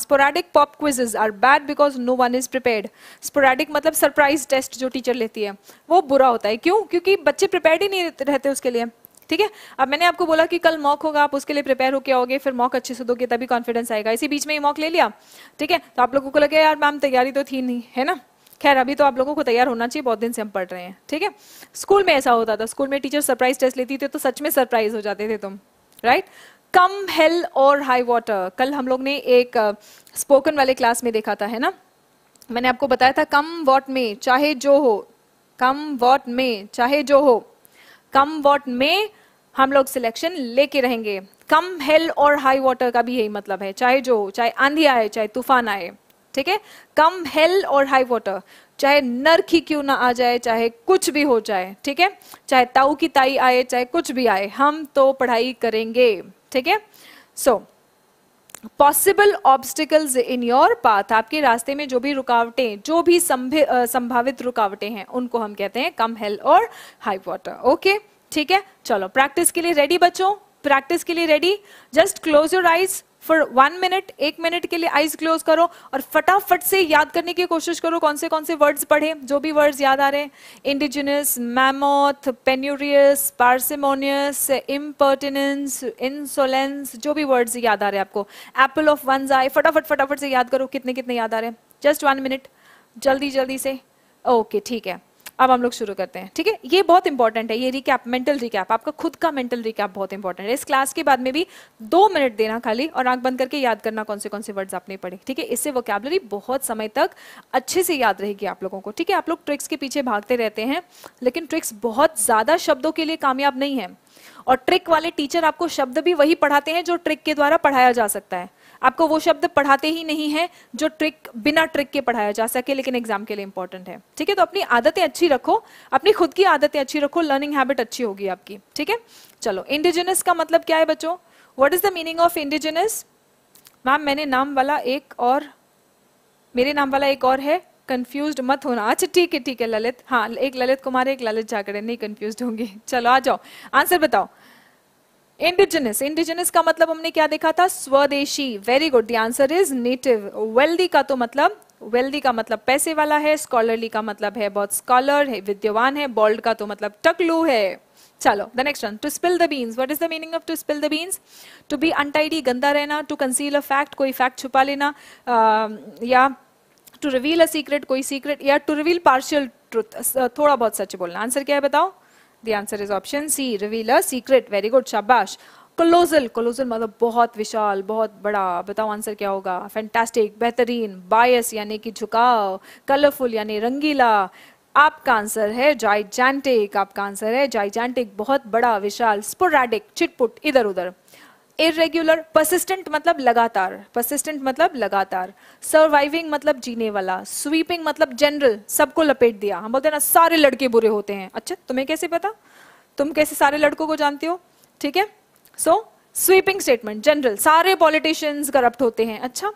Speaker 1: sporadic pop pop are bad because no one is prepared sporadic मतलब सरप्राइज टेस्ट जो teacher लेती है वो बुरा होता है क्यों क्योंकि बच्चे प्रिपेयर ही नहीं रहते उसके लिए ठीक है अब मैंने आपको बोला कि कल मॉक होगा आप उसके लिए प्रिपेयर होके आओगे फिर मॉक अच्छे से दोगे तभी कॉन्फिडेंस आएगा इसी बीच में ही मॉक ले लिया ठीक है तो आप लोगों को लगे यार मैम तैयारी तो थी नहीं है ना खैर अभी तो आप लोगों को तैयार होना चाहिए बहुत दिन से हम पढ़ रहे हैं ठीक है स्कूल में ऐसा होता था स्कूल में टीचर सरप्राइज टेस्ट लेती थी तो सच में सरप्राइज हो जाते थे तुम राइट कम हेल और हाई वाटर कल हम लोग ने एक स्पोकन uh, वाले क्लास में देखा था है ना मैंने आपको बताया था कम वॉट में चाहे जो हो कम वॉट में चाहे जो हो कम वॉट में हम लोग सिलेक्शन लेके रहेंगे कम हेल और हाई वाटर का भी यही मतलब है चाहे जो हो चाहे आंधी आए चाहे तूफान आए ठीक है कम हेल और हाई वाटर चाहे नर्क ही क्यों ना आ जाए चाहे कुछ भी हो जाए ठीक है चाहे ताऊ की ताई आए चाहे कुछ भी आए हम तो पढ़ाई करेंगे ठीक है so possible obstacles in your path आपके रास्ते में जो भी रुकावटें जो भी संभावित रुकावटें हैं उनको हम कहते हैं कम हेल और हाई वाटर ओके ठीक है चलो प्रैक्टिस के लिए रेडी बच्चों प्रैक्टिस के लिए ready just close your eyes for one minute एक मिनट के लिए आइज क्लोज करो और फटाफट से याद करने की कोशिश करो कौन से कौन से वर्ड्स पढ़े जो भी वर्ड्स याद आ रहे हैं indigenous mammoth penurious parsimonious impertinence insolence जो भी वर्ड्स याद आ रहे हैं आपको एप्पल ऑफ वन आई फटाफट फटाफट से याद करो कितने कितने याद आ रहे हैं जस्ट वन मिनट जल्दी जल्दी से ओके ठीक है अब हम लोग शुरू करते हैं ठीक है ये बहुत इंपॉर्टेंट है ये रिकैप मेंटल रिकैप आपका खुद का मेंटल रिकैप बहुत इंपॉर्टेंट है इस क्लास के बाद में भी दो मिनट देना खाली और आंख बंद करके याद करना कौन से कौन से वर्ड्स आपने पढ़े ठीक है इससे वोकैबलरी बहुत समय तक अच्छे से याद रहेगी आप लोगों को ठीक है आप लोग ट्रिक्स के पीछे भागते रहते हैं लेकिन ट्रिक्स बहुत ज़्यादा शब्दों के लिए कामयाब नहीं है और ट्रिक वाले टीचर आपको शब्द भी वही पढ़ाते हैं जो ट्रिक के द्वारा पढ़ाया जा सकता है आपको वो शब्द पढ़ाते ही नहीं है जो ट्रिक बिना ट्रिक के पढ़ाया जा सके लेकिन एग्जाम के लिए इंपॉर्टेंट है ठीक है तो अपनी आदतें अच्छी रखो अपनी खुद की आदतें अच्छी रखो लर्निंग हैबिट अच्छी होगी आपकी ठीक है चलो इंडिजिनस का मतलब क्या है बच्चों what is the meaning of indigenous ma'am मैंने नाम वाला एक और मेरे नाम वाला एक और है कंफ्यूज मत होना अच्छा ठीक है ठीक है ललित हाँ एक ललित कुमार एक ललित जाकर नहीं कंफ्यूज होंगे [LAUGHS] चलो आ जाओ आंसर बताओ इंडिजिनस इंडिजिनस का मतलब हमने क्या देखा था स्वदेशी very good the answer is native wealthy का तो मतलब वेल्दी का मतलब पैसे वाला है स्कॉलरली का मतलब है बहुत स्कॉलर है विद्यवान है बॉल्ड का तो मतलब टकलू है चलो the next one to spill the beans what is the meaning of to spill the beans to be untidy गंदा रहना टू कंसील अ फैक्ट कोई फैक्ट छुपा लेना uh, या टू रिवील अ सीक्रेट कोई सीक्रेट या टू रिवील पार्शियल ट्रुथ थोड़ा बहुत सच बोलना आंसर क्या है बताओ The answer is option C. Reveal a secret. Very good. Shabash. कलोजल कलोजल मतलब बहुत विशाल बहुत बड़ा बताओ आंसर क्या होगा फैंटास्टिक बेहतरीन बायस यानी कि झुकाव कलरफुल यानी रंगीला आपका आंसर है जाइजेंटिक आपका आंसर है जाइजेंटिक बहुत बड़ा विशाल स्पोरेटिक छिटपुट इधर उधर इरेग्युलर परसिस्टेंट मतलब लगातार परसिस्टेंट मतलब लगातार सर्वाइविंग मतलब जीने वाला स्वीपिंग मतलब जनरल सबको लपेट दिया हम बोलते हैं ना सारे लड़के बुरे होते हैं अच्छा तुम्हें कैसे पता तुम कैसे सारे लड़कों को जानते हो ठीक है सो स्वीपिंग स्टेटमेंट जनरल सारे पॉलिटिशियंस करप्ट होते हैं अच्छा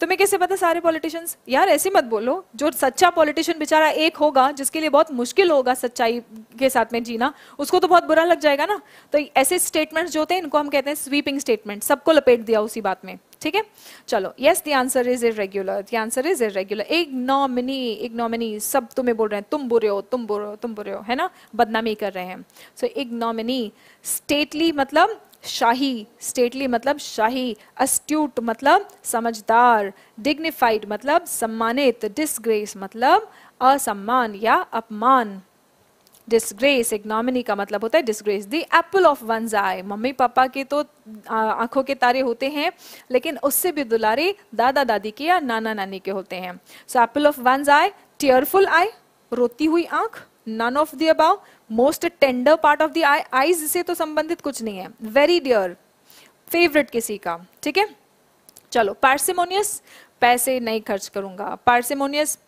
Speaker 1: तुम्हें कैसे पता सारे पॉलिटिशियंस यार ऐसे मत बोलो जो सच्चा पॉलिटिशियन बेचारा एक होगा जिसके लिए बहुत मुश्किल होगा सच्चाई के साथ में जीना उसको तो बहुत बुरा लग जाएगा ना तो ऐसे स्टेटमेंट्स जो होते हैं इनको हम कहते हैं स्वीपिंग स्टेटमेंट सबको लपेट दिया उसी बात में ठीक है चलो yes the answer is irregular the answer is irregular ignominy ignominy सब तुम्हें बोल रहे हैं तुम बुरे हो तुम बुरे हो तुम बुरे हो है ना बदनामी कर रहे हैं सो एक नॉमिनी स्टेटली मतलब शाही स्टेटली मतलब शाही अस्ट्यूट मतलब समझदार डिग्निफाइड मतलब सम्मानित डिसग्रेस मतलब असम्मान या अपमान डिसग्रेस इग्नोमिनी का मतलब होता है disgrace the apple of one eye मम्मी पापा के तो आंखों के तारे होते हैं लेकिन उससे भी दुलारे दादा दादी के या नाना नानी के होते हैं so apple of one eye tearful eye रोती हुई आंख none of the above most tender part of the eye eyes से तो संबंधित कुछ नहीं है वेरी डियर फेवरेट किसी का ठीक है चलो पार्सिमोनियस पैसे नहीं खर्च करूंगा पार्सिमोनियस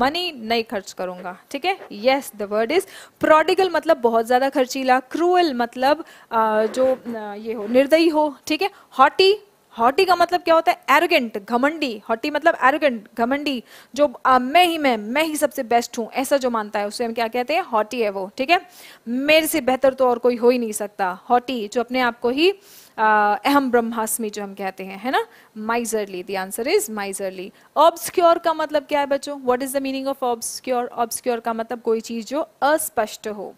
Speaker 1: मनी नहीं खर्च करूंगा ठीक है yes the word is prodigal मतलब बहुत ज्यादा खर्चीला क्रूअल मतलब आ, जो आ, ये हो निर्दयी हो ठीक है हॉटी हॉटी का मतलब क्या होता है एरोगेंट घमंडी हॉटी मतलब एरोगेंट घमंडी जो आ, मैं ही मैं मैं ही सबसे बेस्ट हूं ऐसा जो मानता है उसे हम क्या कहते हैं हॉटी है वो ठीक है मेरे से बेहतर तो और कोई हो ही नहीं सकता हॉटी जो अपने आप को ही अहम ब्रह्मास्मि जो हम कहते हैं है ना miserly the answer is miserly obscure का मतलब क्या है बच्चों what is the meaning of obscure obscure का मतलब कोई चीज जो अस्पष्ट हो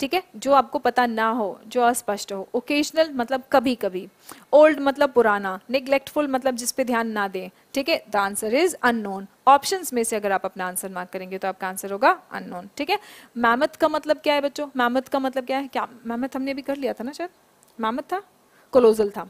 Speaker 1: ठीक है जो आपको पता ना हो जो अस्पष्ट हो ओकेजनल मतलब कभी कभी ओल्ड मतलब पुराना निग्लेक्टफुल मतलब जिस पे ध्यान ना दें ठीक है the answer is unknown options में से अगर आप अपना आंसर मार्क करेंगे तो आपका आंसर होगा अननोन ठीक है मैमथ का मतलब क्या है बच्चों मैमथ का मतलब क्या है क्या मैमथ हमने अभी कर लिया था ना शायद मैमथ था कोलोजल था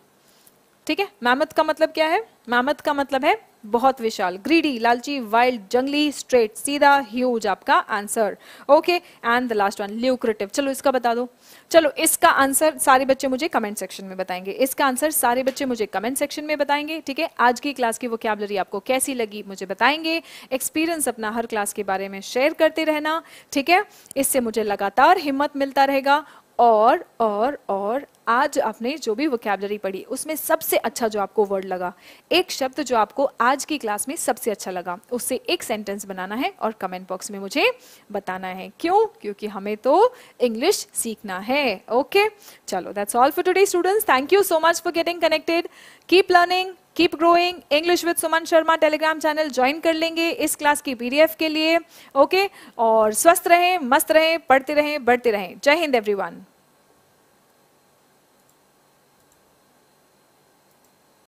Speaker 1: ठीक है मैमथ का मतलब क्या है मैमथ का मतलब है बहुत विशाल ग्रीडी लालची वाइल्ड जंगली स्ट्रेट सीधा ह्यूज आपका answer okay and the last one lucrative चलो इसका बता दो चलो इसका आंसर सारे बच्चे मुझे कमेंट सेक्शन में बताएंगे इसका आंसर सारे बच्चे मुझे कमेंट सेक्शन में बताएंगे ठीक है आज की क्लास की वोकेबलरी आपको कैसी लगी मुझे बताएंगे एक्सपीरियंस अपना हर क्लास के बारे में शेयर करते रहना ठीक है इससे मुझे लगातार हिम्मत मिलता रहेगा और और और आज आपने जो भी वोकेबलरी पढ़ी उसमें सबसे अच्छा जो आपको वर्ड लगा एक शब्द जो आपको आज की क्लास में सबसे अच्छा लगा उससे एक सेंटेंस बनाना है और कमेंट बॉक्स में मुझे बताना है क्यों क्योंकि हमें तो इंग्लिश सीखना है ओके चलो that's all for today students thank you so much for getting connected keep learning keep growing English with Suman Sharma Telegram channel join कर लेंगे इस क्लास की पीडीएफ के लिए ओके और स्वस्थ रहें मस्त रहें पढ़ते रहें बढ़ते रहें जय हिंद एवरीवन